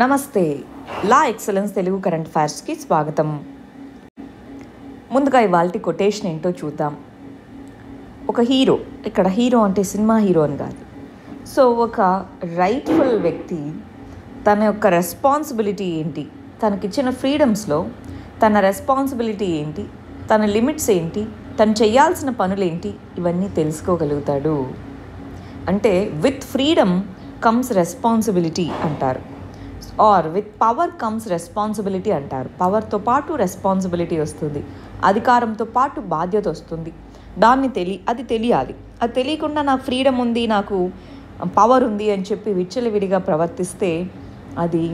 నమస్తే La Excellence Telugu current అఫైర్స్కి స్వాగతం ముందుగా ఇవాళ కొటేషన్ ఏంటో చూద్దాం ఒక హీరో ఇక్కడ హీరో అంటే సినిమా హీరో అని కాదు సో ఒక రైట్ఫుల్ వ్యక్తి తన యొక్క రెస్పాన్సిబిలిటీ ఏంటి తనకిచ్చిన ఫ్రీడమ్స్లో తన రెస్పాన్సిబిలిటీ ఏంటి తన లిమిట్స్ ఏంటి తను చేయాల్సిన పనులేంటి ఇవన్నీ తెలుసుకోగలుగుతాడు అంటే విత్ ఫ్రీడమ్ కమ్స్ రెస్పాన్సిబిలిటీ అంటారు or with power comes responsibility అంటారు పవర్తో పాటు రెస్పాన్సిబిలిటీ వస్తుంది అధికారంతో పాటు బాధ్యత వస్తుంది దాన్ని తెలి అది తెలియాలి అది తెలియకుండా నాకు ఫ్రీడమ్ ఉంది నాకు పవర్ ఉంది అని చెప్పి విచ్చలవిడిగా ప్రవర్తిస్తే అది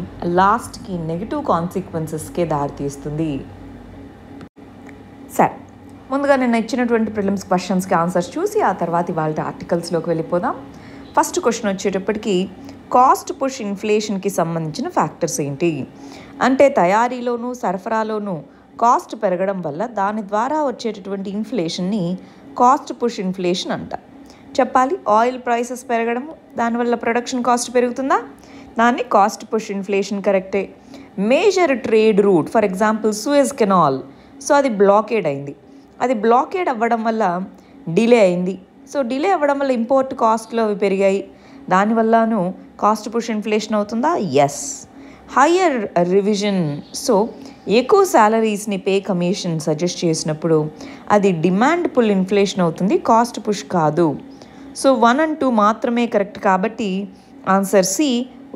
లాస్ట్కి నెగిటివ్ కాన్సిక్వెన్సెస్కే దారితీస్తుంది సార్ ముందుగా నేను ఇచ్చినటువంటి ప్రిలిమ్స్ క్వశ్చన్స్కి ఆన్సర్స్ చూసి ఆ తర్వాత వాళ్ళ ఆర్టికల్స్లోకి వెళ్ళిపోదాం ఫస్ట్ క్వశ్చన్ వచ్చేటప్పటికి కాస్ట్ పుష్ ఇన్ఫ్లేషన్కి సంబంధించిన ఫ్యాక్టర్స్ ఏంటి అంటే తయారీలోనూ సరఫరాలోనూ కాస్ట్ పెరగడం వల్ల దాని ద్వారా వచ్చేటటువంటి ఇన్ఫ్లేషన్ని కాస్ట్ పుష్ ఇన్ఫ్లేషన్ అంట చెప్పాలి ఆయిల్ ప్రైసెస్ పెరగడం దానివల్ల ప్రొడక్షన్ కాస్ట్ పెరుగుతుందా దాన్ని కాస్ట్ పుష్ ఇన్ఫ్లేషన్ కరెక్టే major trade route for example Suez canal so అది బ్లాకేడ్ అయింది అది బ్లాకేడ్ అవ్వడం వల్ల డిలే అయింది సో డిలే అవ్వడం వల్ల ఇంపోర్ట్ కాస్ట్లు అవి పెరిగాయి దానివల్లను కాస్ట్ పుష్ ఇన్ఫ్లేషన్ అవుతుందా ఎస్ హయ్యర్ రివిజన్ సో ఎక్కువ శాలరీస్ని పే కమిషన్ సజెస్ట్ చేసినప్పుడు అది డిమాండ్ పుల్ ఇన్ఫ్లేషన్ అవుతుంది కాస్ట్ పుష్ కాదు సో వన్ అండ్ టూ మాత్రమే కరెక్ట్ కాబట్టి answer C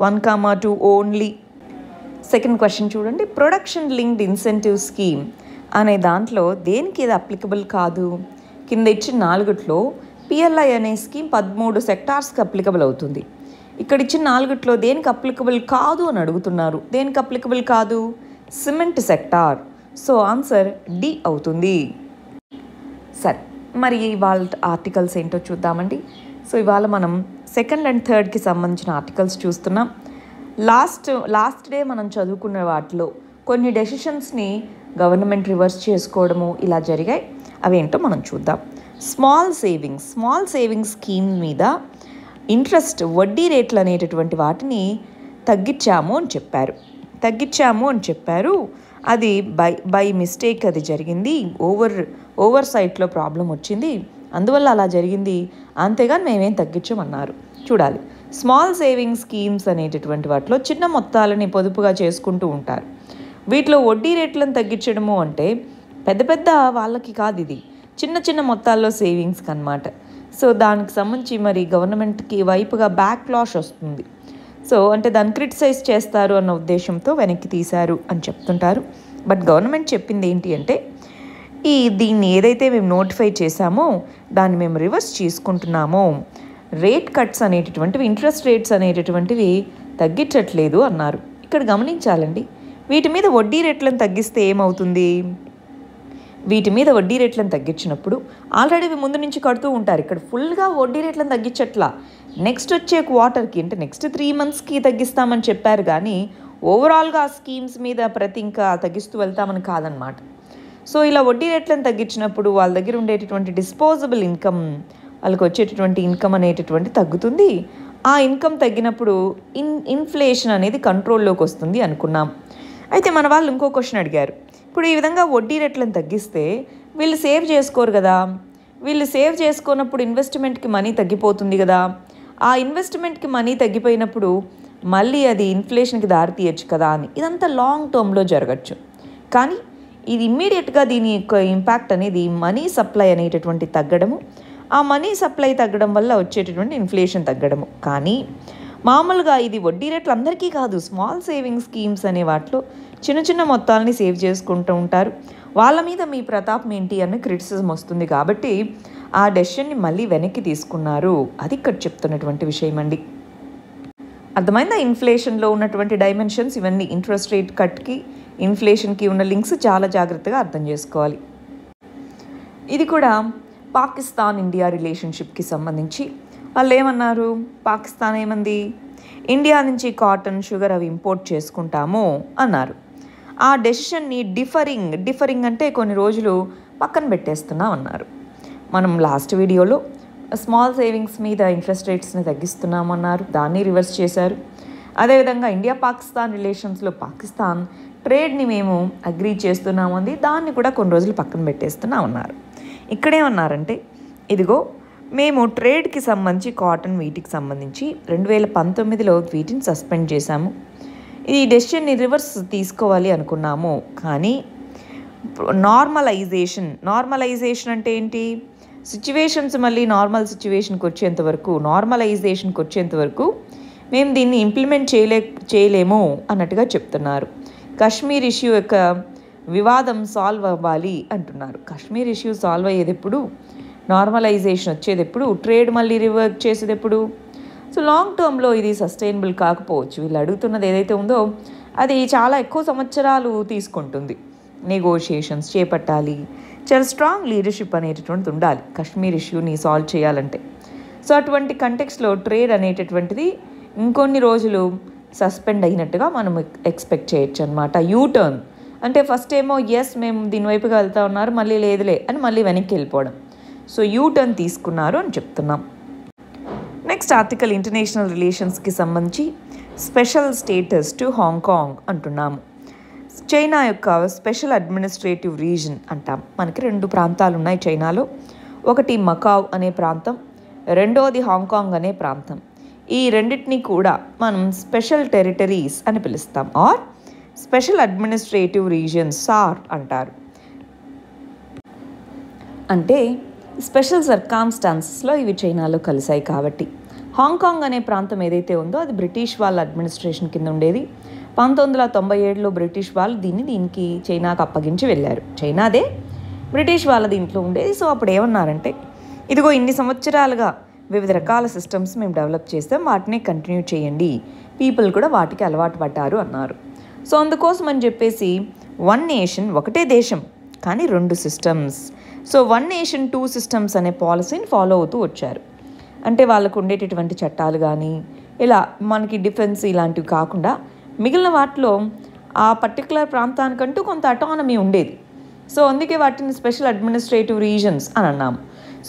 one comma two only second question చూడండి ప్రొడక్షన్ లింక్డ్ ఇన్సెంటివ్ స్కీమ్ అనే దాంట్లో దేనికి ఇది అప్లికబుల్ కాదు కింద ఇచ్చిన నాలుగుట్లో పిఎల్ఐ అనే స్కీమ్ పదమూడు సెక్టార్స్కి అప్లికబుల్ అవుతుంది ఇక్కడ ఇచ్చిన నాలుగుట్లో దేనికి అప్లికబుల్ కాదు అని అడుగుతున్నారు దేనికి అప్లికబుల్ కాదు cement sector so answer D అవుతుంది సరే మరి ఇవాళ ఆర్టికల్స్ ఏంటో చూద్దామండి సో ఇవాళ మనం సెకండ్ అండ్ థర్డ్కి సంబంధించిన ఆర్టికల్స్ చూస్తున్నాం లాస్ట్ లాస్ట్ డే మనం చదువుకున్న వాటిలో కొన్ని డెసిషన్స్ని గవర్నమెంట్ రివర్స్ చేసుకోవడము ఇలా జరిగాయి అవేంటో మనం చూద్దాం small savings small savings scheme మీద ఇంట్రెస్ట్ వడ్డీ రేట్లు అనేటటువంటి వాటిని తగ్గించాము అని చెప్పారు తగ్గించాము అని చెప్పారు అది బై బై మిస్టేక్ అది జరిగింది ఓవర్ ఓవర్ సైట్లో ప్రాబ్లం వచ్చింది అందువల్ల అలా జరిగింది అంతేగాని మేమేం తగ్గించమన్నారు చూడాలి స్మాల్ సేవింగ్ స్కీమ్స్ అనేటటువంటి వాటిలో చిన్న మొత్తాలని పొదుపుగా చేసుకుంటూ ఉంటారు వీటిలో వడ్డీ రేట్లను తగ్గించడము అంటే పెద్ద పెద్ద వాళ్ళకి కాదు ఇది చిన్న చిన్న మొత్తాల్లో సేవింగ్స్కి అనమాట సో దానికి సంబంధించి మరి గవర్నమెంట్కి వైపుగా బ్యాక్ లాష్ వస్తుంది సో అంటే దాన్ని క్రిటిసైజ్ చేస్తారు అన్న ఉద్దేశంతో వెనక్కి తీశారు అని చెప్తుంటారు బట్ గవర్నమెంట్ చెప్పింది ఏంటి అంటే ఈ దీన్ని ఏదైతే మేము నోటిఫై చేశామో దాన్ని మేము రివర్స్ చేసుకుంటున్నామో రేట్ కట్స్ అనేటటువంటివి ఇంట్రెస్ట్ రేట్స్ అనేటటువంటివి తగ్గించట్లేదు అన్నారు ఇక్కడ గమనించాలండి వీటి మీద వడ్డీ రేట్లను తగ్గిస్తే ఏమవుతుంది వీటి మీద వడ్డీ రేట్లను తగ్గించినప్పుడు ఆల్రెడీ ముందు నుంచి కడుతూ ఉంటారు ఇక్కడ ఫుల్గా వడ్డీ రేట్లను తగ్గించట్లా నెక్స్ట్ వచ్చే క్వార్టర్కి అంటే నెక్స్ట్ త్రీ మంత్స్కి తగ్గిస్తామని చెప్పారు కానీ ఓవరాల్గా ఆ స్కీమ్స్ మీద ప్రతి ఇంకా తగ్గిస్తూ వెళ్తామని కాదనమాట సో ఇలా వడ్డీ రేట్లను తగ్గించినప్పుడు వాళ్ళ దగ్గర ఉండేటటువంటి డిస్పోజబుల్ ఇన్కమ్ వాళ్ళకి వచ్చేటటువంటి ఇన్కమ్ అనేటటువంటి తగ్గుతుంది ఆ ఇన్కమ్ తగ్గినప్పుడు ఇన్ ఇన్ఫ్లేషన్ అనేది కంట్రోల్లోకి వస్తుంది అనుకున్నాం అయితే మన వాళ్ళు ఇంకో క్వశ్చన్ అడిగారు ఇప్పుడు ఈ విధంగా వడ్డీ రేట్లను తగ్గిస్తే వీళ్ళు సేవ్ చేసుకోరు కదా వీళ్ళు సేవ్ చేసుకున్నప్పుడు ఇన్వెస్ట్మెంట్కి మనీ తగ్గిపోతుంది కదా ఆ ఇన్వెస్ట్మెంట్కి మనీ తగ్గిపోయినప్పుడు మళ్ళీ అది ఇన్ఫ్లేషన్కి దారి కదా అని ఇదంతా లాంగ్ టర్మ్లో జరగచ్చు కానీ ఇది ఇమ్మీడియట్గా దీని యొక్క ఇంపాక్ట్ అనేది మనీ సప్లై అనేటటువంటి తగ్గడము ఆ మనీ సప్లై తగ్గడం వల్ల వచ్చేటటువంటి ఇన్ఫ్లేషన్ తగ్గడము కానీ మామూలుగా ఇది వడ్డీ రేట్లు అందరికీ కాదు స్మాల్ సేవింగ్ స్కీమ్స్ అనే వాటిలో చిన్న చిన్న మొత్తాలని సేవ్ చేసుకుంటూ ఉంటారు వాళ్ళ మీద మీ ప్రతాప్ ఏంటి అన్న క్రిటిసిజం వస్తుంది కాబట్టి ఆ డెసిషన్ని మళ్ళీ వెనక్కి తీసుకున్నారు అది ఇక్కడ చెప్తున్నటువంటి విషయం అండి అర్థమైందా ఇన్ఫ్లేషన్లో ఉన్నటువంటి డైమెన్షన్స్ ఇవన్నీ ఇంట్రెస్ట్ రేట్ కట్కి ఇన్ఫ్లేషన్కి ఉన్న లింక్స్ చాలా జాగ్రత్తగా అర్థం చేసుకోవాలి ఇది కూడా పాకిస్తాన్ ఇండియా రిలేషన్షిప్కి సంబంధించి వాళ్ళు ఏమన్నారు పాకిస్తాన్ ఏమంది ఇండియా నుంచి కాటన్ షుగర్ అవి ఇంపోర్ట్ చేసుకుంటాము అన్నారు ఆ డెసిషన్ని డిఫరింగ్ డిఫరింగ్ అంటే కొన్ని రోజులు పక్కన పెట్టేస్తున్నాం అన్నారు మనం లాస్ట్ వీడియోలో స్మాల్ సేవింగ్స్ మీద ఇంట్రెస్ట్ రేట్స్ని తగ్గిస్తున్నామన్నారు దాన్ని రివర్స్ చేశారు అదేవిధంగా ఇండియా పాకిస్తాన్ రిలేషన్స్లో పాకిస్తాన్ ట్రేడ్ని మేము అగ్రీ చేస్తున్నామంది దాన్ని కూడా కొన్ని రోజులు పక్కన పెట్టేస్తున్నామన్నారు ఇక్కడేమన్నారంటే ఇదిగో మేము ట్రేడ్కి సంబంధించి కాటన్ వీటికి సంబంధించి రెండు వేల పంతొమ్మిదిలో వీటిని సస్పెండ్ చేశాము ఈ డెసిషన్ని రివర్స్ తీసుకోవాలి అనుకున్నాము కానీ నార్మలైజేషన్ నార్మలైజేషన్ అంటే ఏంటి సిచ్యువేషన్స్ మళ్ళీ నార్మల్ సిచ్యువేషన్కి వచ్చేంత వరకు నార్మలైజేషన్కి వచ్చేంత వరకు మేము దీన్ని ఇంప్లిమెంట్ చేయలే చేయలేము అన్నట్టుగా చెప్తున్నారు కాశ్మీర్ ఇష్యూ యొక్క వివాదం సాల్వ్ అవ్వాలి అంటున్నారు కాశ్మీర్ ఇష్యూ సాల్వ్ అయ్యేది ఎప్పుడు నార్మలైజేషన్ వచ్చేది ఎప్పుడు ట్రేడ్ మళ్ళీ రివర్క్ చేసేది ఎప్పుడు సో లాంగ్ టర్మ్లో ఇది సస్టైనబుల్ కాకపోవచ్చు వీళ్ళు అడుగుతున్నది ఏదైతే ఉందో అది చాలా ఎక్కువ సంవత్సరాలు తీసుకుంటుంది నెగోషియేషన్స్ చేపట్టాలి చాలా స్ట్రాంగ్ లీడర్షిప్ అనేటటువంటిది ఉండాలి కశ్మీర్ ఇష్యూని సాల్వ్ చేయాలంటే సో అటువంటి కంటెక్స్లో ట్రేడ్ అనేటటువంటిది ఇంకొన్ని రోజులు సస్పెండ్ అయినట్టుగా మనం ఎక్స్పెక్ట్ చేయొచ్చు అనమాట టర్న్ అంటే ఫస్ట్ ఏమో ఎస్ మేము దీనివైపుగా వెళ్తా ఉన్నారు మళ్ళీ లేదులే అని మళ్ళీ వెనక్కి వెళ్ళిపోవడం సో యూ టర్న్ తీసుకున్నారు అని చెప్తున్నాం నెక్స్ట్ ఆర్టికల్ ఇంటర్నేషనల్ రిలేషన్స్కి సంబంధించి స్పెషల్ స్టేటస్ టు హాంకాంగ్ అంటున్నాము చైనా యొక్క స్పెషల్ అడ్మినిస్ట్రేటివ్ రీజన్ అంటాం మనకి రెండు ప్రాంతాలు ఉన్నాయి చైనాలో ఒకటి మకావ్ అనే ప్రాంతం రెండవది హాంకాంగ్ అనే ప్రాంతం ఈ రెండింటిని కూడా మనం స్పెషల్ టెరిటరీస్ అని పిలుస్తాం or special administrative regions or అంటారు అంటే స్పెషల్ సర్కామ్స్టాన్సెస్లో ఇవి చైనాలో కలిశాయి కాబట్టి హాంకాంగ్ అనే ప్రాంతం ఏదైతే ఉందో అది బ్రిటిష్ వాళ్ళ అడ్మినిస్ట్రేషన్ కింద ఉండేది పంతొమ్మిది వందల తొంభై ఏడులో బ్రిటిష్ వాళ్ళు దీన్ని దీనికి చైనాకు అప్పగించి వెళ్ళారు చైనాదే బ్రిటిష్ వాళ్ళ దీంట్లో ఉండేది సో అప్పుడు ఏమన్నారంటే ఇదిగో ఇన్ని సంవత్సరాలుగా వివిధ రకాల సిస్టమ్స్ మేము డెవలప్ చేస్తాం వాటిని కంటిన్యూ చేయండి పీపుల్ కూడా వాటికి అలవాటు పడ్డారు అన్నారు సో అందుకోసం అని చెప్పేసి వన్ నేషన్ ఒకటే దేశం కానీ రెండు systems so one nation two systems అనే పాలసీని ఫాలో అవుతూ వచ్చారు అంటే వాళ్ళకు ఉండేటటువంటి చట్టాలు కానీ ఇలా మనకి డిఫెన్స్ ఇలాంటివి కాకుండా మిగిలిన వాటిలో ఆ పర్టికులర్ ప్రాంతానికంటూ కొంత అటానమీ ఉండేది సో అందుకే వాటిని స్పెషల్ అడ్మినిస్ట్రేటివ్ రీజన్స్ అని అన్నాము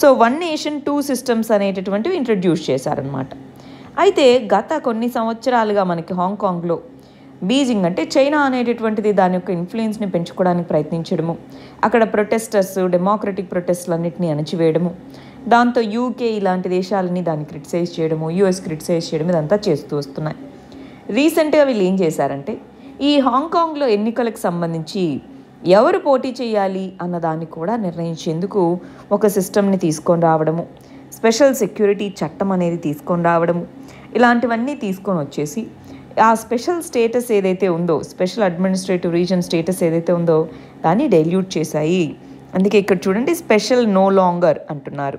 so one nation two systems అనేటటువంటివి ఇంట్రడ్యూస్ చేశారనమాట అయితే గత కొన్ని సంవత్సరాలుగా మనకి హాంకాంగ్లో బీజింగ్ అంటే చైనా అనేటటువంటిది దాని యొక్క ఇన్ఫ్లుయెన్స్ని పెంచుకోవడానికి ప్రయత్నించడము అక్కడ ప్రొటెస్టర్స్ డెమోక్రటిక్ అన్నింటినీ అణచివేయడము దాంతో యూకే ఇలాంటి దేశాలని దాన్ని క్రిటిసైజ్ చేయడము యూఎస్ క్రిటిసైజ్ చేయడం ఇదంతా చేస్తూ వస్తున్నాయి రీసెంట్గా వీళ్ళు ఏం చేశారంటే ఈ హాంకాంగ్లో ఎన్నికలకు సంబంధించి ఎవరు పోటీ చేయాలి అన్నదాన్ని కూడా నిర్ణయించేందుకు ఒక సిస్టమ్ని తీసుకొని రావడము స్పెషల్ సెక్యూరిటీ చట్టం అనేది తీసుకొని రావడము ఇలాంటివన్నీ తీసుకొని వచ్చేసి ఆ స్పెషల్ స్టేటస్ ఏదైతే ఉందో స్పెషల్ అడ్మినిస్ట్రేటివ్ రీజన్ స్టేటస్ ఏదైతే ఉందో దాన్ని డైల్యూట్ చేశాయి అందుకే ఇక్కడ చూడండి స్పెషల్ నో లాంగర్ అంటున్నారు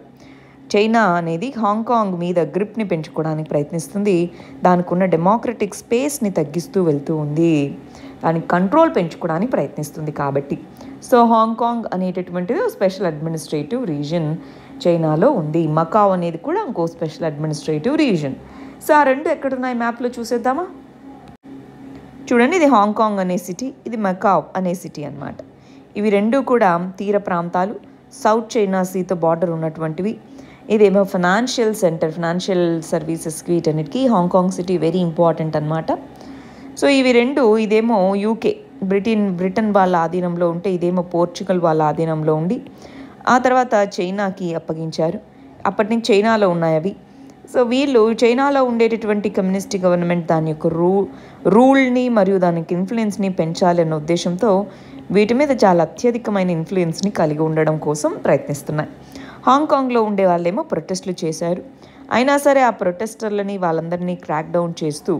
చైనా అనేది హాంకాంగ్ మీద గ్రిప్ని పెంచుకోవడానికి ప్రయత్నిస్తుంది దానికి ఉన్న డెమోక్రటిక్ స్పేస్ని తగ్గిస్తూ వెళ్తూ ఉంది దాని కంట్రోల్ పెంచుకోవడానికి ప్రయత్నిస్తుంది కాబట్టి సో హాంకాంగ్ అనేటటువంటిది స్పెషల్ అడ్మినిస్ట్రేటివ్ రీజన్ చైనాలో ఉంది మకావ్ అనేది కూడా ఇంకో స్పెషల్ అడ్మినిస్ట్రేటివ్ రీజన్ సో ఆ రెండు ఎక్కడున్నాయి మ్యాప్లో చూసేద్దామా చూడండి ఇది హాంకాంగ్ అనే సిటీ ఇది మకావ్ అనే సిటీ అనమాట ఇవి రెండు కూడా తీర ప్రాంతాలు సౌత్ చైనా సీతో బార్డర్ ఉన్నటువంటివి ఇదేమో ఫైనాన్షియల్ సెంటర్ ఫైనాన్షియల్ సర్వీసెస్కి వీటన్నిటికీ హాంకాంగ్ సిటీ వెరీ ఇంపార్టెంట్ అనమాట సో ఇవి రెండు ఇదేమో యూకే బ్రిటన్ బ్రిటన్ వాళ్ళ ఆధీనంలో ఉంటే ఇదేమో పోర్చుగల్ వాళ్ళ ఆధీనంలో ఉండి ఆ తర్వాత చైనాకి అప్పగించారు అప్పటి నుంచి చైనాలో ఉన్నాయి అవి సో వీళ్ళు చైనాలో ఉండేటటువంటి కమ్యూనిస్ట్ గవర్నమెంట్ దాని యొక్క రూ రూల్ని మరియు దానికి ఇన్ఫ్లుయెన్స్ని పెంచాలి అన్న ఉద్దేశంతో వీటి మీద చాలా అత్యధికమైన ఇన్ఫ్లుయెన్స్ని కలిగి ఉండడం కోసం ప్రయత్నిస్తున్నాయి హాంకాంగ్లో ఉండే వాళ్ళేమో ప్రొటెస్టులు చేశారు అయినా సరే ఆ ప్రొటెస్టర్లని వాళ్ళందరినీ క్రాక్ డౌన్ చేస్తూ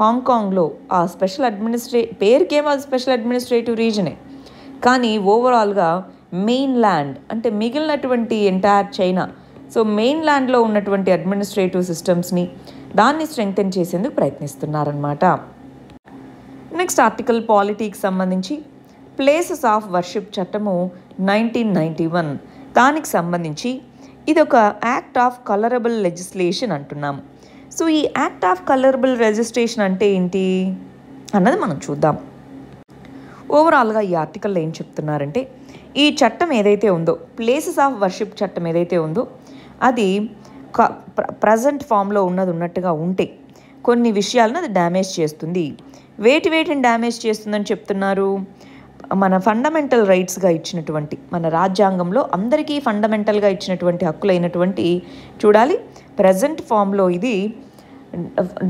హాంకాంగ్లో ఆ స్పెషల్ అడ్మినిస్ట్రే పేరుకేమో అది స్పెషల్ అడ్మినిస్ట్రేటివ్ రీజనే కానీ ఓవరాల్గా మెయిన్ ల్యాండ్ అంటే మిగిలినటువంటి ఎంటైర్ చైనా సో మెయిన్ ల్యాండ్లో ఉన్నటువంటి అడ్మినిస్ట్రేటివ్ సిస్టమ్స్ని దాన్ని స్ట్రెంగ్తెన్ చేసేందుకు ప్రయత్నిస్తున్నారనమాట నెక్స్ట్ ఆర్టికల్ పాలిటీకి సంబంధించి ప్లేసెస్ ఆఫ్ వర్షిప్ చట్టము నైన్టీన్ నైంటీ వన్ దానికి సంబంధించి ఇది ఒక యాక్ట్ ఆఫ్ కలరబుల్ లెజిస్లేషన్ అంటున్నాం సో ఈ యాక్ట్ ఆఫ్ కలరబుల్ రిజిస్ట్రేషన్ అంటే ఏంటి అన్నది మనం చూద్దాం ఓవరాల్గా ఈ ఆర్టికల్లో ఏం చెప్తున్నారంటే ఈ చట్టం ఏదైతే ఉందో ప్లేసెస్ ఆఫ్ వర్షిప్ చట్టం ఏదైతే ఉందో అది ప్రజెంట్ ఫామ్లో ఉన్నది ఉన్నట్టుగా ఉంటే కొన్ని విషయాలను అది డ్యామేజ్ చేస్తుంది వేటి వేటిని డ్యామేజ్ చేస్తుందని చెప్తున్నారు మన ఫండమెంటల్ రైట్స్గా ఇచ్చినటువంటి మన రాజ్యాంగంలో అందరికీ ఫండమెంటల్గా ఇచ్చినటువంటి హక్కులైనటువంటి చూడాలి ప్రజెంట్ ఫామ్లో ఇది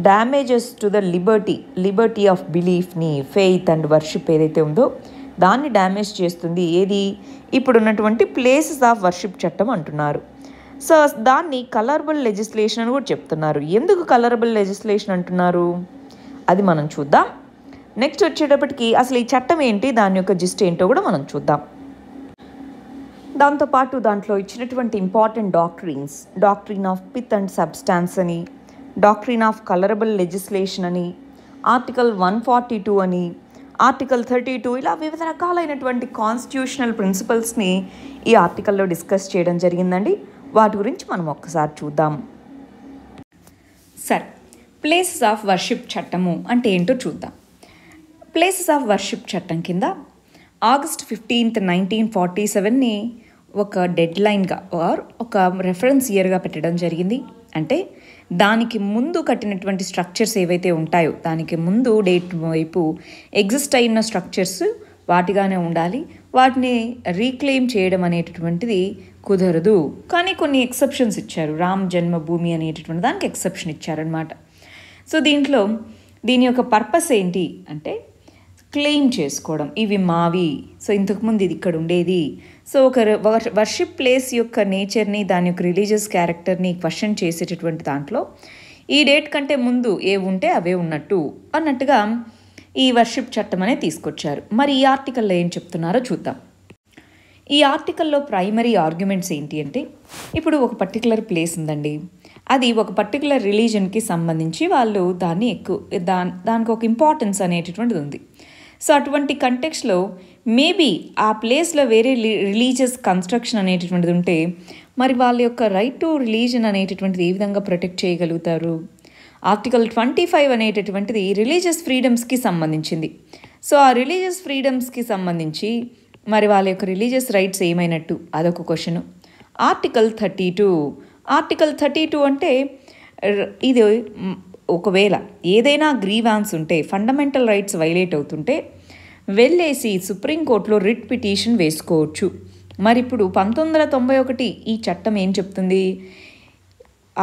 damages to the liberty liberty of బిలీఫ్ని ఫెయిత్ అండ్ వర్షిప్ ఏదైతే ఉందో దాన్ని డ్యామేజ్ చేస్తుంది ఏది ఇప్పుడున్నటువంటి ప్లేసెస్ ఆఫ్ వర్షిప్ చట్టం అంటున్నారు సో దాన్ని కలరబుల్ లెజిస్లేషన్ అని కూడా చెప్తున్నారు ఎందుకు కలరబుల్ లెజిస్లేషన్ అంటున్నారు అది మనం చూద్దాం నెక్స్ట్ వచ్చేటప్పటికి అసలు ఈ చట్టం ఏంటి దాని యొక్క జిస్ట్ ఏంటో కూడా మనం చూద్దాం దాంతోపాటు దాంట్లో ఇచ్చినటువంటి important doctrines doctrine of pith and substance అని డాక్టరీన్ ఆఫ్ కలరబుల్ లెజిస్లేషన్ అని ఆర్టికల్ వన్ ఫార్టీ టూ అని ఆర్టికల్ థర్టీ టూ ఇలా వివిధ రకాలైనటువంటి కాన్స్టిట్యూషనల్ ప్రిన్సిపల్స్ని ఈ ఆర్టికల్లో డిస్కస్ చేయడం జరిగిందండి వాటి గురించి మనం ఒక్కసారి చూద్దాం సరే ప్లేసెస్ ఆఫ్ వర్షిప్ చట్టము అంటే ఏంటో చూద్దాం ప్లేసెస్ ఆఫ్ వర్షిప్ చట్టం కింద ఆగస్ట్ ఫిఫ్టీన్త్ నైన్టీన్ ఫార్టీ సెవెన్ని ఒక డెడ్లైన్గా ఆర్ ఒక రెఫరెన్స్ ఇయర్గా పెట్టడం జరిగింది అంటే దానికి ముందు కట్టినటువంటి స్ట్రక్చర్స్ ఏవైతే ఉంటాయో దానికి ముందు డేట్ వైపు ఎగ్జిస్ట్ అయిన స్ట్రక్చర్స్ వాటిగానే ఉండాలి వాటిని రీక్లెయిమ్ చేయడం అనేటటువంటిది కుదరదు కానీ కొన్ని ఎక్సెప్షన్స్ ఇచ్చారు రామ్ జన్మభూమి అనేటటువంటి దానికి ఎక్సెప్షన్ ఇచ్చారనమాట సో దీంట్లో దీని యొక్క పర్పస్ ఏంటి అంటే క్లెయిమ్ చేసుకోవడం ఇవి మావి సో ఇంతకుముందు ఇది ఇక్కడ ఉండేది సో ఒక వర్షిప్ ప్లేస్ యొక్క నేచర్ని దాని యొక్క రిలీజియస్ క్యారెక్టర్ని క్వశ్చన్ చేసేటటువంటి దాంట్లో ఈ డేట్ కంటే ముందు ఏ ఉంటే అవే ఉన్నట్టు అన్నట్టుగా ఈ వర్షిప్ చట్టం అనేది తీసుకొచ్చారు మరి ఈ ఆర్టికల్లో ఏం చెప్తున్నారో చూద్దాం ఈ ఆర్టికల్లో ప్రైమరీ ఆర్గ్యుమెంట్స్ ఏంటి అంటే ఇప్పుడు ఒక పర్టికులర్ ప్లేస్ ఉందండి అది ఒక పర్టికులర్ రిలీజన్కి సంబంధించి వాళ్ళు దాన్ని ఎక్కువ దా దానికి ఒక ఇంపార్టెన్స్ అనేటటువంటిది ఉంది సో అటువంటి కంటెక్స్లో మేబీ ఆ ప్లేస్లో వేరే రిలీజియస్ కన్స్ట్రక్షన్ అనేటటువంటిది ఉంటే మరి వాళ్ళ యొక్క రైట్ టు రిలీజన్ అనేటటువంటిది ఏ విధంగా ప్రొటెక్ట్ చేయగలుగుతారు ఆర్టికల్ ట్వంటీ ఫైవ్ అనేటటువంటిది రిలీజియస్ ఫ్రీడమ్స్కి సంబంధించింది సో ఆ రిలీజియస్ ఫ్రీడమ్స్కి సంబంధించి మరి వాళ్ళ యొక్క రిలీజియస్ రైట్స్ ఏమైనట్టు అదొక question article thirty two article thirty two అంటే ఇది ఒకవేళ ఏదైనా గ్రీవాన్స్ ఉంటే ఫండమెంటల్ రైట్స్ వైలేట్ అవుతుంటే వెళ్ళేసి సుప్రీంకోర్టులో రిట్ పిటిషన్ వేసుకోవచ్చు మరి ఇప్పుడు పంతొమ్మిది వందల తొంభై ఒకటి ఈ చట్టం ఏం చెప్తుంది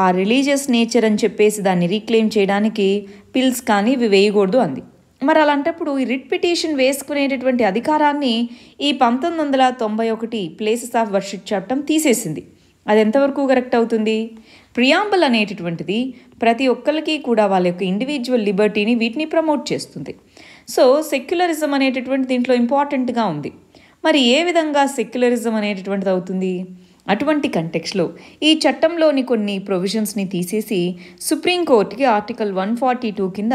ఆ రిలీజియస్ నేచర్ అని చెప్పేసి దాన్ని రీక్లెయిమ్ చేయడానికి పిల్స్ కానీ ఇవి వేయకూడదు అంది మరి అలాంటప్పుడు ఈ రిట్ పిటిషన్ వేసుకునేటటువంటి అధికారాన్ని ఈ పంతొమ్మిది వందల తొంభై ఒకటి ప్లేసెస్ ఆఫ్ వర్షిప్ చట్టం తీసేసింది అది ఎంతవరకు కరెక్ట్ అవుతుంది ప్రియాంబుల్ అనేటటువంటిది ప్రతి ఒక్కరికి కూడా వాళ్ళ యొక్క ఇండివిజువల్ లిబర్టీని వీటిని ప్రమోట్ చేస్తుంది సో సెక్యులరిజం అనేటటువంటి దీంట్లో ఇంపార్టెంట్గా ఉంది మరి ఏ విధంగా సెక్యులరిజం అనేటటువంటిది అవుతుంది అటువంటి కంటెక్స్లో ఈ చట్టంలోని కొన్ని ప్రొవిజన్స్ని తీసేసి సుప్రీంకోర్టుకి ఆర్టికల్ వన్ ఫార్టీ టూ కింద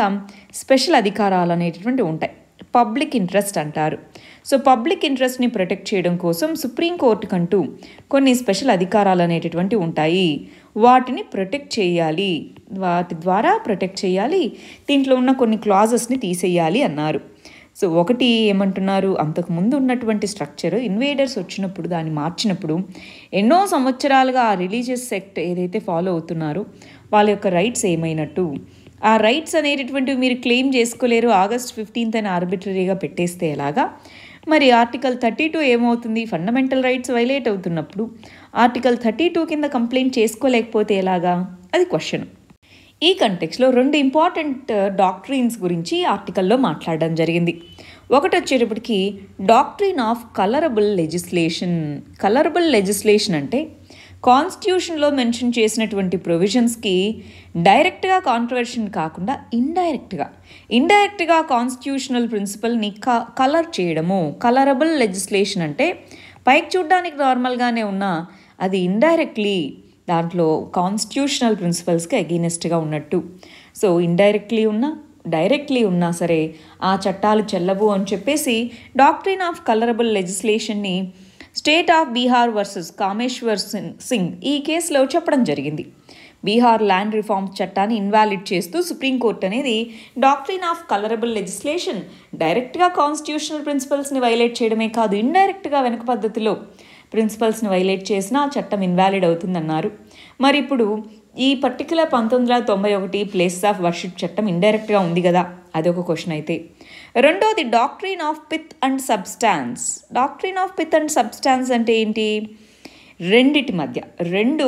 స్పెషల్ అధికారాలు అనేటటువంటి ఉంటాయి పబ్లిక్ ఇంట్రెస్ట్ అంటారు సో పబ్లిక్ ఇంట్రెస్ట్ని ప్రొటెక్ట్ చేయడం కోసం సుప్రీంకోర్టు కంటూ కొన్ని స్పెషల్ అధికారాలు అనేటటువంటి ఉంటాయి వాటిని ప్రొటెక్ట్ చేయాలి వాటి ద్వారా ప్రొటెక్ట్ చేయాలి దీంట్లో ఉన్న కొన్ని క్లాజెస్ని తీసేయాలి అన్నారు సో ఒకటి ఏమంటున్నారు అంతకుముందు ఉన్నటువంటి స్ట్రక్చర్ ఇన్వేడర్స్ వచ్చినప్పుడు దాన్ని మార్చినప్పుడు ఎన్నో సంవత్సరాలుగా ఆ రిలీజియస్ సెక్ట్ ఏదైతే ఫాలో అవుతున్నారో వాళ్ళ యొక్క రైట్స్ ఏమైనట్టు ఆ రైట్స్ అనేటటువంటివి మీరు క్లెయిమ్ చేసుకోలేరు ఆగస్ట్ ఫిఫ్టీన్త్ అని ఆర్బిటరీగా పెట్టేస్తే ఎలాగా మరి ఆర్టికల్ థర్టీ టూ ఏమవుతుంది ఫండమెంటల్ రైట్స్ వైలేట్ అవుతున్నప్పుడు ఆర్టికల్ థర్టీ టూ కింద కంప్లైంట్ చేసుకోలేకపోతే ఎలాగా అది క్వశ్చన్ ఈ కంటెక్స్లో రెండు ఇంపార్టెంట్ డాక్టరీన్స్ uh, గురించి ఆర్టికల్లో మాట్లాడడం జరిగింది ఒకటి వచ్చేటప్పటికి doctrine of colourable legislation colourable legislation అంటే కాన్స్టిట్యూషన్లో మెన్షన్ చేసినటువంటి ప్రొవిజన్స్కి డైరెక్ట్గా కాంట్రవర్షన్ కాకుండా ఇండైరెక్ట్గా ఇండైరెక్ట్గా కాన్స్టిట్యూషనల్ ప్రిన్సిపల్ని క కలర్ చేయడము కలరబుల్ లెజిస్లేషన్ అంటే పైకి చూడ్డానికి నార్మల్గానే ఉన్న అది ఇండైరెక్ట్లీ దాంట్లో కాన్స్టిట్యూషనల్ ప్రిన్సిపల్స్కి అగెయినెస్ట్గా ఉన్నట్టు సో ఇండైరెక్ట్లీ ఉన్న డైరెక్ట్లీ ఉన్నా సరే ఆ చట్టాలు చెల్లవు అని చెప్పేసి డాక్టరీన్ ఆఫ్ కలరబుల్ లెజిస్లేషన్ని state of Bihar versus Kameshwar Singh ఈ కేసులో చెప్పడం జరిగింది బీహార్ ల్యాండ్ రిఫార్మ్స్ చట్టాన్ని ఇన్వాలిడ్ చేస్తూ సుప్రీంకోర్టు అనేది డాక్టరీన్ ఆఫ్ కలరబుల్ లెజిస్లేషన్ డైరెక్ట్గా కాన్స్టిట్యూషనల్ ప్రిన్సిపల్స్ని వైలేట్ చేయడమే కాదు ఇండైరెక్ట్గా వెనుక పద్ధతిలో ప్రిన్సిపల్స్ని వైలేట్ చేసినా చట్టం ఇన్వాలిడ్ అవుతుందన్నారు మరి ఇప్పుడు ఈ పర్టికులర్ పంతొమ్మిది వందల తొంభై ఒకటి ప్లేస్ ఆఫ్ వర్షిప్ చట్టం ఇండైరెక్ట్గా ఉంది కదా అదొక క్వశ్చన్ అయితే రెండోది doctrine of pith and substance doctrine of pith and substance అంటే ఏంటి రెండిటి మధ్య రెండు